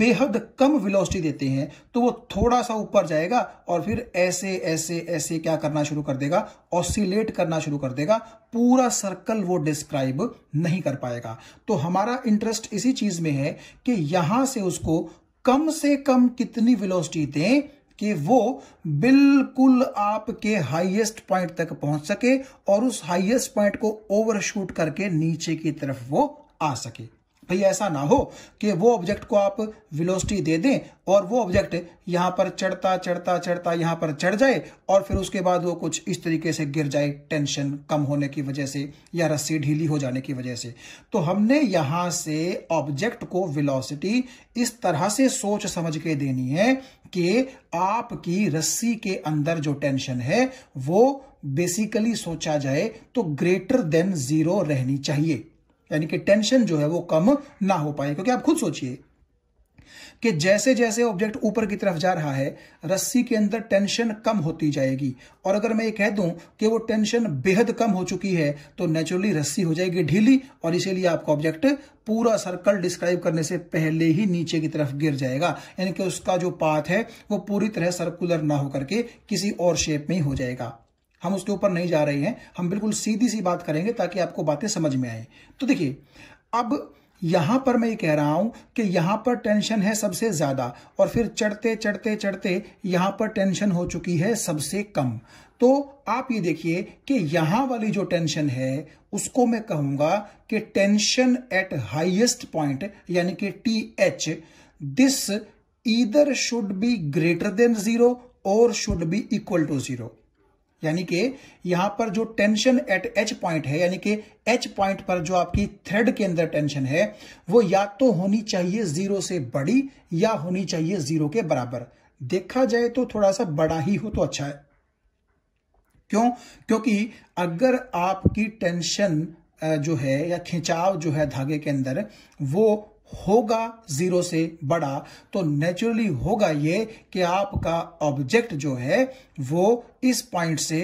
बेहद कम वेलोसिटी देते हैं तो वो थोड़ा सा ऊपर जाएगा और फिर ऐसे ऐसे ऐसे क्या करना शुरू कर देगा ऑसिलेट करना शुरू कर देगा पूरा सर्कल वो डिस्क्राइब नहीं कर पाएगा तो हमारा इंटरेस्ट इसी चीज में है कि यहां से उसको कम से कम कितनी वेलोसिटी दें कि वो बिल्कुल आपके हाईएस्ट पॉइंट तक पहुंच सके और उस हाईएस्ट पॉइंट को ओवरशूट करके नीचे की तरफ वो आ सके भाई ऐसा ना हो कि वो ऑब्जेक्ट को आप वेलोसिटी दे दें और वो ऑब्जेक्ट यहाँ पर चढ़ता चढ़ता चढ़ता यहाँ पर चढ़ जाए और फिर उसके बाद वो कुछ इस तरीके से गिर जाए टेंशन कम होने की वजह से या रस्सी ढीली हो जाने की वजह से तो हमने यहाँ से ऑब्जेक्ट को वेलोसिटी इस तरह से सोच समझ के देनी है कि आपकी रस्सी के अंदर जो टेंशन है वो बेसिकली सोचा जाए तो ग्रेटर देन जीरो रहनी चाहिए यानी कि टेंशन जो है वो कम ना हो पाए क्योंकि आप खुद सोचिए कि जैसे जैसे ऑब्जेक्ट ऊपर की तरफ जा रहा है रस्सी के अंदर टेंशन कम होती जाएगी और अगर मैं ये कह दूं कि वो टेंशन बेहद कम हो चुकी है तो नेचुरली रस्सी हो जाएगी ढीली और इसीलिए आपका ऑब्जेक्ट पूरा सर्कल डिस्क्राइब करने से पहले ही नीचे की तरफ गिर जाएगा यानी कि उसका जो पाथ है वो पूरी तरह सर्कुलर ना होकर के किसी और शेप में ही हो जाएगा हम उसके ऊपर नहीं जा रहे हैं हम बिल्कुल सीधी सी बात करेंगे ताकि आपको बातें समझ में आए तो देखिए अब यहां पर मैं ये कह रहा हूं कि यहां पर टेंशन है सबसे ज्यादा और फिर चढ़ते चढ़ते चढ़ते यहां पर टेंशन हो चुकी है सबसे कम तो आप ये देखिए कि यहां वाली जो टेंशन है उसको मैं कहूंगा कि टेंशन एट हाईएस्ट पॉइंट यानी कि T H this either should be greater than zero और should be equal to zero यानी कि यहां पर जो टेंशन एट एच पॉइंट है यानी कि एच पॉइंट पर जो आपकी थ्रेड के अंदर टेंशन है वो या तो होनी चाहिए जीरो से बड़ी या होनी चाहिए जीरो के बराबर देखा जाए तो थोड़ा सा बड़ा ही हो तो अच्छा है क्यों क्योंकि अगर आपकी टेंशन जो है या खिंचाव जो है धागे के अंदर वो होगा जीरो से बड़ा तो नेचुरली होगा ये कि आपका ऑब्जेक्ट जो है वो इस पॉइंट से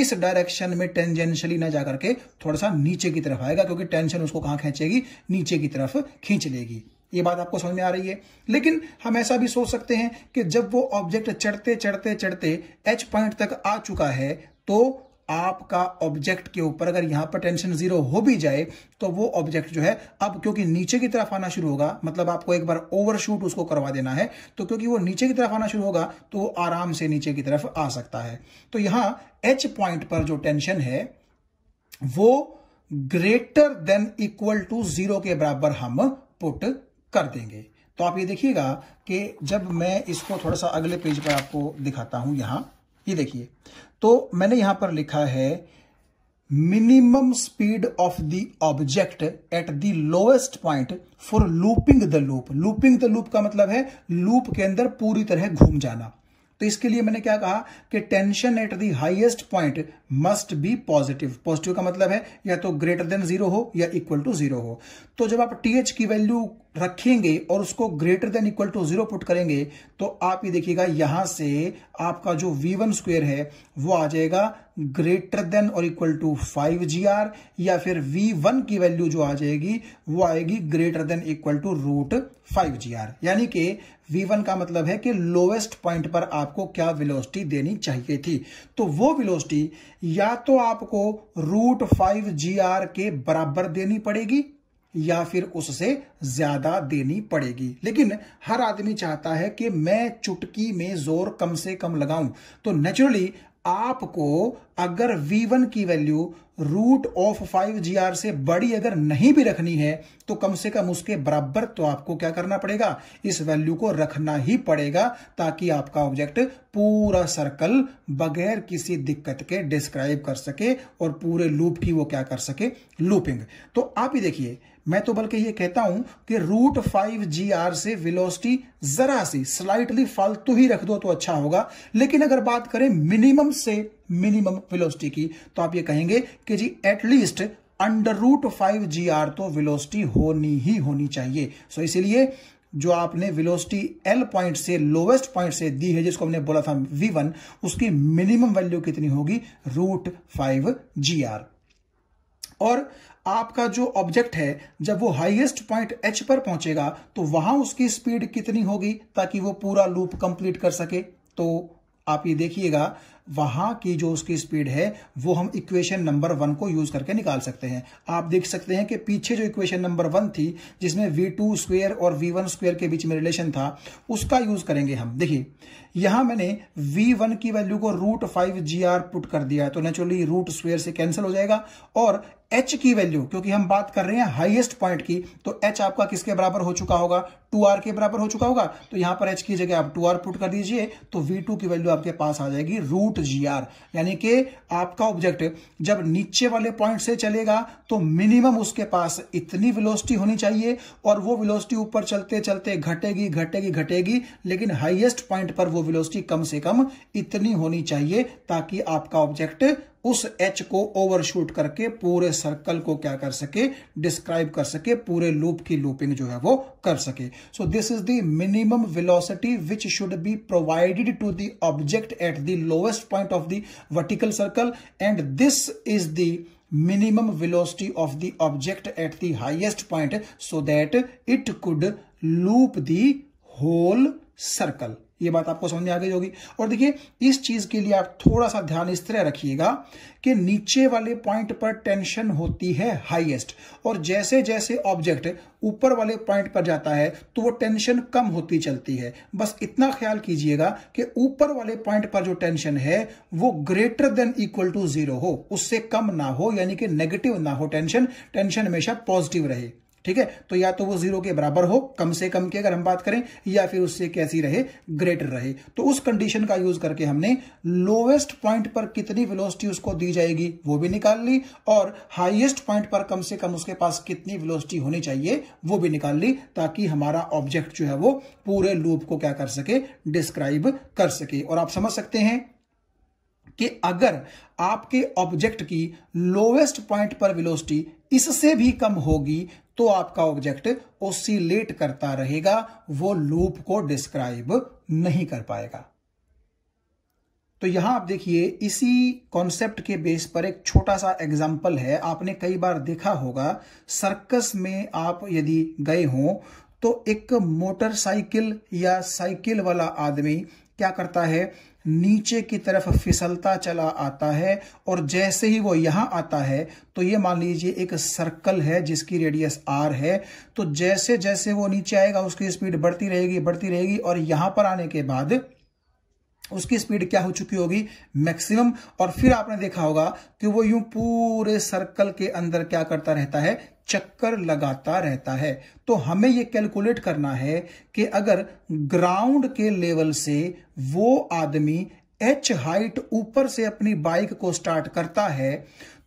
इस डायरेक्शन में टेंजेंशियली ना जाकर के थोड़ा सा नीचे की तरफ आएगा क्योंकि टेंशन उसको कहां खींचेगी नीचे की तरफ खींच लेगी ये बात आपको समझ में आ रही है लेकिन हम ऐसा भी सोच सकते हैं कि जब वो ऑब्जेक्ट चढ़ते चढ़ते चढ़ते एच पॉइंट तक आ चुका है तो आपका ऑब्जेक्ट के ऊपर अगर यहां पर टेंशन जीरो हो भी जाए तो वो ऑब्जेक्ट जो है अब क्योंकि नीचे की तरफ आना शुरू होगा मतलब आपको एक बार ओवरशूट उसको करवा देना है तो क्योंकि वो नीचे की तरफ आना शुरू होगा तो वो आराम से नीचे की तरफ आ सकता है तो यहां एच पॉइंट पर जो टेंशन है वो greater than equal to zero के बराबर हम पुट कर देंगे तो आप ये देखिएगा कि जब मैं इसको थोड़ा सा अगले पेज पर आपको दिखाता हूं यहां ये देखिए तो मैंने यहां पर लिखा है minimum speed of the object at the lowest point for looping the loop looping the loop का मतलब है लूप के अंदर पूरी तरह घूम जाना तो इसके लिए मैंने क्या कहा कि tension at the highest point must be positive positive का मतलब है या तो ग्रेटर देन जीरो हो या इक्वल टू जीरो हो तो जब आप टीएच की वैल्यू रखेंगे और उसको greater than equal to zero put करेंगे तो आप ये देखिएगा यहां से आपका जो वी वन स्क्वेयर है वो आ जाएगा ग्रेटर देन और equal to five G R या फिर वी वन की वैल्यू जो आ जाएगी वो आएगी greater than equal to root five G R यानी कि वी वन का मतलब है कि लोवेस्ट पॉइंट पर आपको क्या विलोस्टी देनी चाहिए थी तो वो विलोस्टी या तो आपको रूट फाइव जी आर के बराबर देनी पड़ेगी या फिर उससे ज्यादा देनी पड़ेगी लेकिन हर आदमी चाहता है कि मैं चुटकी में जोर कम से कम लगाऊं तो नेचुरली आपको अगर v1 की value root of five G R से बड़ी अगर नहीं भी रखनी है तो कम से कम उसके बराबर तो आपको क्या करना पड़ेगा इस वैल्यू को रखना ही पड़ेगा ताकि आपका ऑब्जेक्ट पूरा सर्कल बगैर किसी दिक्कत के डिस्क्राइब कर सके और पूरे लूप की वो क्या कर सके लूपिंग तो आप ही देखिए मैं तो बल्कि ये कहता हूं कि रूट फाइव जी आर से विलोसिटी जरा सी स्लाइटली फालतू ही रख दो तो अच्छा होगा लेकिन अगर बात करें मिनिमम से मिनिमम वेलोसिटी की तो आप ये कहेंगे कि जी at least under root five G R तो वेलोसिटी होनी ही होनी चाहिए सो so इसीलिए जो आपने वेलोसिटी एल पॉइंट से लोवेस्ट पॉइंट से दी है जिसको हमने बोला था वी वन उसकी मिनिमम वैल्यू कितनी होगी रूट फाइव जी आर और आपका जो ऑब्जेक्ट है जब वो हाईएस्ट पॉइंट एच पर पहुंचेगा तो वहां उसकी स्पीड कितनी होगी ताकि वो पूरा लूप कंप्लीट कर सके तो आप ये देखिएगा वहां की जो उसकी स्पीड है वो हम इक्वेशन नंबर वन को यूज करके निकाल सकते हैं आप देख सकते हैं कि पीछे जो इक्वेशन नंबर वन थी जिसमें वी टू स्क्वेयर और वी वन स्क्वेयर के बीच में रिलेशन था उसका यूज करेंगे हम देखिए यहां मैंने वी वन की वैल्यू को root five G R put कर दिया है तो नेचुरली रूट स्क्वेयर से कैंसिल हो जाएगा और एच की वैल्यू क्योंकि हम बात कर रहे हैं हाईएस्ट पॉइंट की तो एच आपका किसके बराबर हो चुका होगा टू आर के बराबर हो चुका होगा तो यहां पर एच की जगह आप टू आर पुट कर दीजिए तो वी टू की वैल्यू आपके पास आ जाएगी रूट जी आर यानी कि आपका ऑब्जेक्ट जब नीचे वाले पॉइंट से चलेगा तो मिनिमम उसके पास इतनी विलोसिटी होनी चाहिए और वो विलोसिटी ऊपर चलते चलते घटेगी घटेगी घटेगी लेकिन हाइएस्ट पॉइंट पर वो विलोसिटी कम से कम इतनी होनी चाहिए ताकि आपका ऑब्जेक्ट उस एच को ओवरशूट करके पूरे सर्कल को क्या कर सके डिस्क्राइब कर सके पूरे लूप की लूपिंग जो है वो कर सके so this is the minimum velocity which should be provided to the object at the lowest point of the vertical circle and this is the minimum velocity of the object at the highest point so that it could loop the whole circle ये बात आपको समझ में आ गई होगी और देखिए इस चीज के लिए आप थोड़ा सा ध्यान इस तरह रखिएगा कि नीचे वाले पॉइंट पर टेंशन होती है हाईएस्ट और जैसे जैसे ऑब्जेक्ट ऊपर वाले पॉइंट पर जाता है तो वो टेंशन कम होती चलती है बस इतना ख्याल कीजिएगा कि ऊपर वाले पॉइंट पर जो टेंशन है वो greater than equal to zero हो उससे कम ना हो यानी कि नेगेटिव ना हो टेंशन टेंशन हमेशा पॉजिटिव रहे ठीक है तो या तो वो जीरो के बराबर हो कम से कम की अगर हम बात करें या फिर उससे कैसी रहे ग्रेटर रहे तो उस कंडीशन का यूज करके हमने लोवेस्ट पॉइंट पर कितनी वेलोसिटी उसको दी जाएगी वो भी निकाल ली और हाईएस्ट पॉइंट पर कम से कम उसके पास कितनी वेलोसिटी होनी चाहिए वो भी निकाल ली ताकि हमारा ऑब्जेक्ट जो है वो पूरे लूप को क्या कर सके डिस्क्राइब कर सके और आप समझ सकते हैं कि अगर आपके ऑब्जेक्ट की लोवेस्ट पॉइंट पर वेलोसिटी इससे भी कम होगी तो आपका ऑब्जेक्ट ओसीलेट करता रहेगा वो लूप को डिस्क्राइब नहीं कर पाएगा तो यहां आप देखिए इसी कॉन्सेप्ट के बेस पर एक छोटा सा एग्जाम्पल है आपने कई बार देखा होगा सर्कस में आप यदि गए हो तो एक मोटरसाइकिल या साइकिल वाला आदमी क्या करता है नीचे की तरफ फिसलता चला आता है और जैसे ही वो यहां आता है तो ये मान लीजिए एक सर्कल है जिसकी रेडियस आर है तो जैसे जैसे वो नीचे आएगा उसकी स्पीड बढ़ती रहेगी बढ़ती रहेगी और यहां पर आने के बाद उसकी स्पीड क्या हो चुकी होगी मैक्सिमम और फिर आपने देखा होगा कि वो यूं पूरे सर्कल के अंदर क्या करता रहता है चक्कर लगाता रहता है तो हमें यह कैलकुलेट करना है कि अगर ग्राउंड के लेवल से वो आदमी एच हाइट ऊपर से अपनी बाइक को स्टार्ट करता है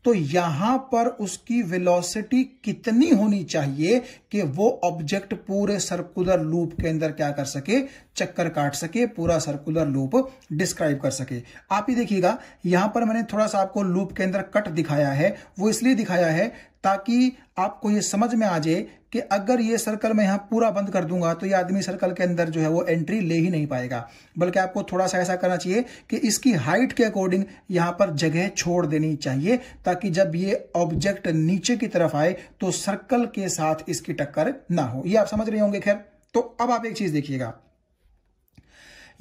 तो यहां पर उसकी वेलोसिटी कितनी होनी चाहिए कि वो ऑब्जेक्ट पूरे सर्कुलर लूप के अंदर क्या कर सके चक्कर काट सके पूरा सर्कुलर लूप डिस्क्राइब कर सके आप ही देखिएगा यहां पर मैंने थोड़ा सा आपको लूप के अंदर कट दिखाया है वो इसलिए दिखाया है ताकि आपको ये समझ में आ जाए कि अगर ये सर्कल मैं यहाँ पूरा बंद कर दूंगा तो ये आदमी सर्कल के अंदर जो है वो एंट्री ले ही नहीं पाएगा बल्कि आपको थोड़ा सा ऐसा करना चाहिए कि इसकी हाइट के अकॉर्डिंग यहाँ पर जगह छोड़ देनी चाहिए ताकि जब ये ऑब्जेक्ट नीचे की तरफ आए तो सर्कल के साथ इसकी टक्कर ना हो ये आप समझ रहे होंगे खैर तो अब आप एक चीज देखिएगा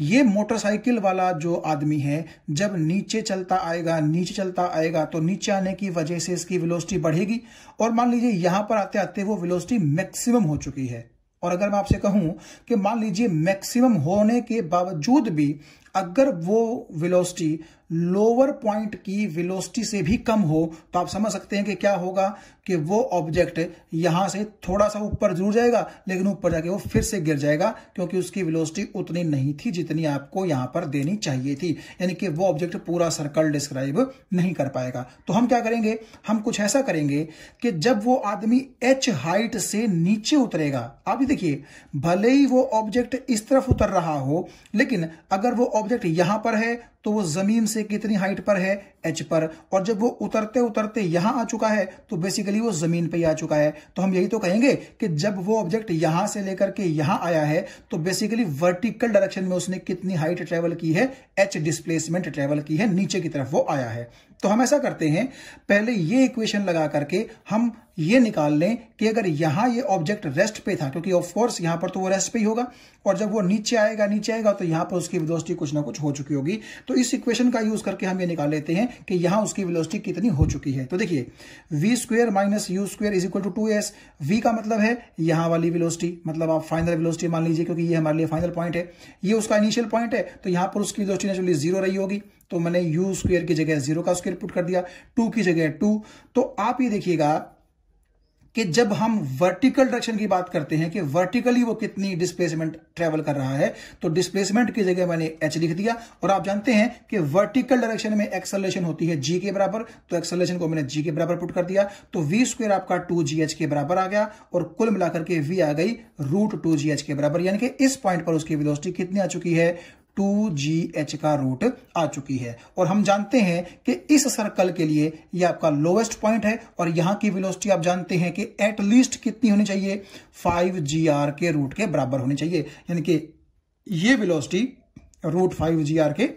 ये मोटरसाइकिल वाला जो आदमी है जब नीचे चलता आएगा नीचे चलता आएगा तो नीचे आने की वजह से इसकी वेलोसिटी बढ़ेगी और मान लीजिए यहां पर आते आते वो वेलोसिटी मैक्सिमम हो चुकी है और अगर मैं आपसे कहूं कि मान लीजिए मैक्सिमम होने के बावजूद भी अगर वो विलोस्टी लोअर पॉइंट की वेलोसिटी से भी कम हो तो आप समझ सकते हैं कि क्या होगा कि वो ऑब्जेक्ट यहां से थोड़ा सा ऊपर जुड़ जाएगा लेकिन ऊपर जाके वो फिर से गिर जाएगा क्योंकि उसकी वेलोसिटी उतनी नहीं थी जितनी आपको यहां पर देनी चाहिए थी यानी कि वो ऑब्जेक्ट पूरा सर्कल डिस्क्राइब नहीं कर पाएगा तो हम क्या करेंगे हम कुछ ऐसा करेंगे कि जब वो आदमी एच हाइट से नीचे उतरेगा आप भी देखिए भले ही वो ऑब्जेक्ट इस तरफ उतर रहा हो लेकिन अगर वो ऑब्जेक्ट यहां पर है तो वो जमीन से कितनी हाइट पर है एच पर और जब वो उतरते उतरते यहां आ चुका है तो बेसिकली वो जमीन पे ही आ चुका है तो हम यही तो कहेंगे कि जब वो ऑब्जेक्ट यहां से लेकर के यहां आया है तो बेसिकली वर्टिकल डायरेक्शन में उसने कितनी हाइट ट्रेवल की है एच डिस्प्लेसमेंट ट्रेवल की है नीचे की तरफ वो आया है तो हम ऐसा करते हैं पहले ये इक्वेशन लगा करके हम ये निकाल लें कि अगर यहां ये ऑब्जेक्ट रेस्ट पे था क्योंकि ऑफ कोर्स यहां पर तो वो रेस्ट पे ही होगा और जब वो नीचे आएगा नीचे आएगा तो यहां पर उसकी विदोस्टी कुछ ना कुछ हो चुकी होगी तो इस इक्वेशन का यूज करके हम ये निकाल लेते हैं कि यहां उसकी वेलोसिटी कितनी हो चुकी है तो देखिए V square minus U square is equal to two S V का मतलब है यहां वाली वेलोसिटी मतलब आप फाइनल वेलोसिटी मान लीजिए क्योंकि ये हमारे लिए फाइनल पॉइंट है ये उसका इनिशियल पॉइंट है तो यहां पर उसकी वेलोसिटी नेचुरली जीरो रही होगी तो मैंने यू स्क्वेयर की जगह जीरो का स्क्वेयर पुट कर दिया टू की जगह टू तो आप ये देखिएगा कि जब हम वर्टिकल डायरेक्शन की बात करते हैं कि वर्टिकली वो कितनी डिस्प्लेसमेंट ट्रेवल कर रहा है तो डिस्प्लेसमेंट की जगह मैंने एच लिख दिया और आप जानते हैं कि वर्टिकल डायरेक्शन में एक्सलेशन होती है जी के बराबर तो एक्सलेशन को मैंने जी के बराबर पुट कर दिया तो वी स्क्वेयर आपका टू जी एच के बराबर आ गया और कुल मिलाकर के वी आ गई रूट टू जी एच के बराबर यानी कि इस पॉइंट पर उसकी विलोसिटी कितनी आ चुकी है टू जी एच का रूट आ चुकी है और हम जानते हैं कि इस सर्कल के लिए यह आपका लोवेस्ट पॉइंट है और यहां की वेलोसिटी आप जानते हैं कि एटलीस्ट कितनी होनी चाहिए फाइव जी आर के रूट के बराबर होनी चाहिए यानी कि ये velocity root five G R के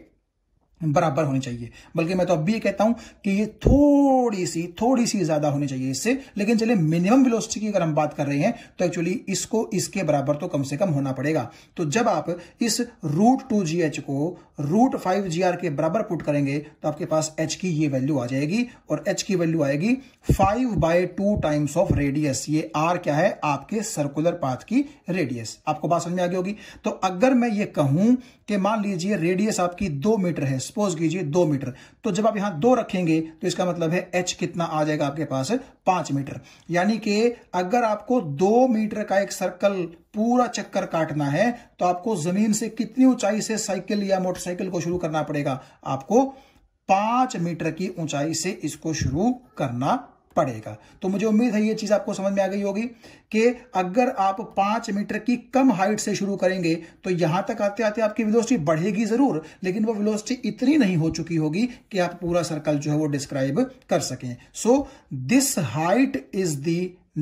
बराबर होनी चाहिए बल्कि मैं तो अब भी ये कहता हूं कि ये थोड़ी सी थोड़ी सी ज्यादा होनी चाहिए इससे लेकिन चलिए मिनिमम वेलोसिटी की अगर हम बात कर रहे हैं तो एक्चुअली इसको इसके बराबर तो कम से कम होना पड़ेगा तो जब आप इस रूट टू जी एच को रूट फाइव जी आर के बराबर पुट करेंगे तो आपके पास एच की ये वैल्यू आ जाएगी और एच की वैल्यू आएगी five by two times of radius ये आर क्या है आपके सर्कुलर पाथ की रेडियस आपको बात समझ में आ गई होगी तो अगर मैं ये कहूं कि मान लीजिए रेडियस आपकी दो मीटर है सपोज कीजिए दो मीटर तो जब आप यहां दो रखेंगे तो इसका मतलब है एच कितना आ जाएगा आपके पास पांच मीटर यानी कि अगर आपको दो मीटर का एक सर्कल पूरा चक्कर काटना है तो आपको जमीन से कितनी ऊंचाई से साइकिल या मोटरसाइकिल को शुरू करना पड़ेगा आपको पांच मीटर की ऊंचाई से इसको शुरू करना पड़ेगा तो मुझे उम्मीद है ये चीज़ आपको समझ में आ गई होगी कि अगर आप पांच मीटर की कम हाइट से शुरू करेंगे तो यहां तक आते आते आपकी विलोस्टी बढ़ेगी ज़रूर लेकिन वो विलोस्टी इतनी नहीं हो चुकी होगी कि आप पूरा सर्कल जो है वो डिस्क्राइब कर सकें so this height is the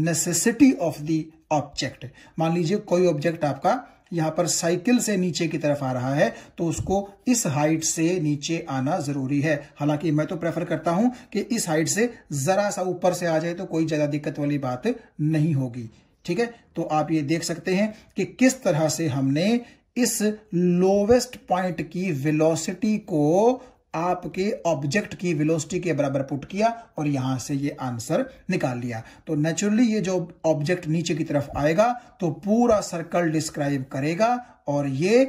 necessity of the object मान लीजिए कोई ऑब्जेक्ट आपका यहां पर साइकिल से नीचे की तरफ आ रहा है तो उसको इस हाइट से नीचे आना जरूरी है हालांकि मैं तो प्रेफर करता हूं कि इस हाइट से जरा सा ऊपर से आ जाए तो कोई ज्यादा दिक्कत वाली बात नहीं होगी ठीक है तो आप ये देख सकते हैं कि किस तरह से हमने इस लोवेस्ट पॉइंट की वेलोसिटी को आपके ऑब्जेक्ट की वेलोसिटी के बराबर पुट किया और यहां से ये आंसर निकाल लिया तो नेचुरली ये जो ऑब्जेक्ट नीचे की तरफ आएगा तो पूरा सर्कल डिस्क्राइब करेगा और ये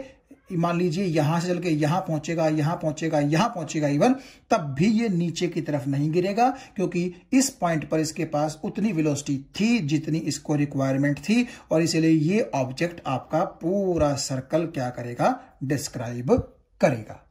मान लीजिए यहां से चल के यहां पहुंचेगा यहां पहुंचेगा यहां पहुंचेगा इवन तब भी ये नीचे की तरफ नहीं गिरेगा क्योंकि इस पॉइंट पर इसके पास उतनी वेलोसिटी थी जितनी इसको रिक्वायरमेंट थी और इसलिए ये ऑब्जेक्ट आपका पूरा सर्कल क्या करेगा डिस्क्राइब करेगा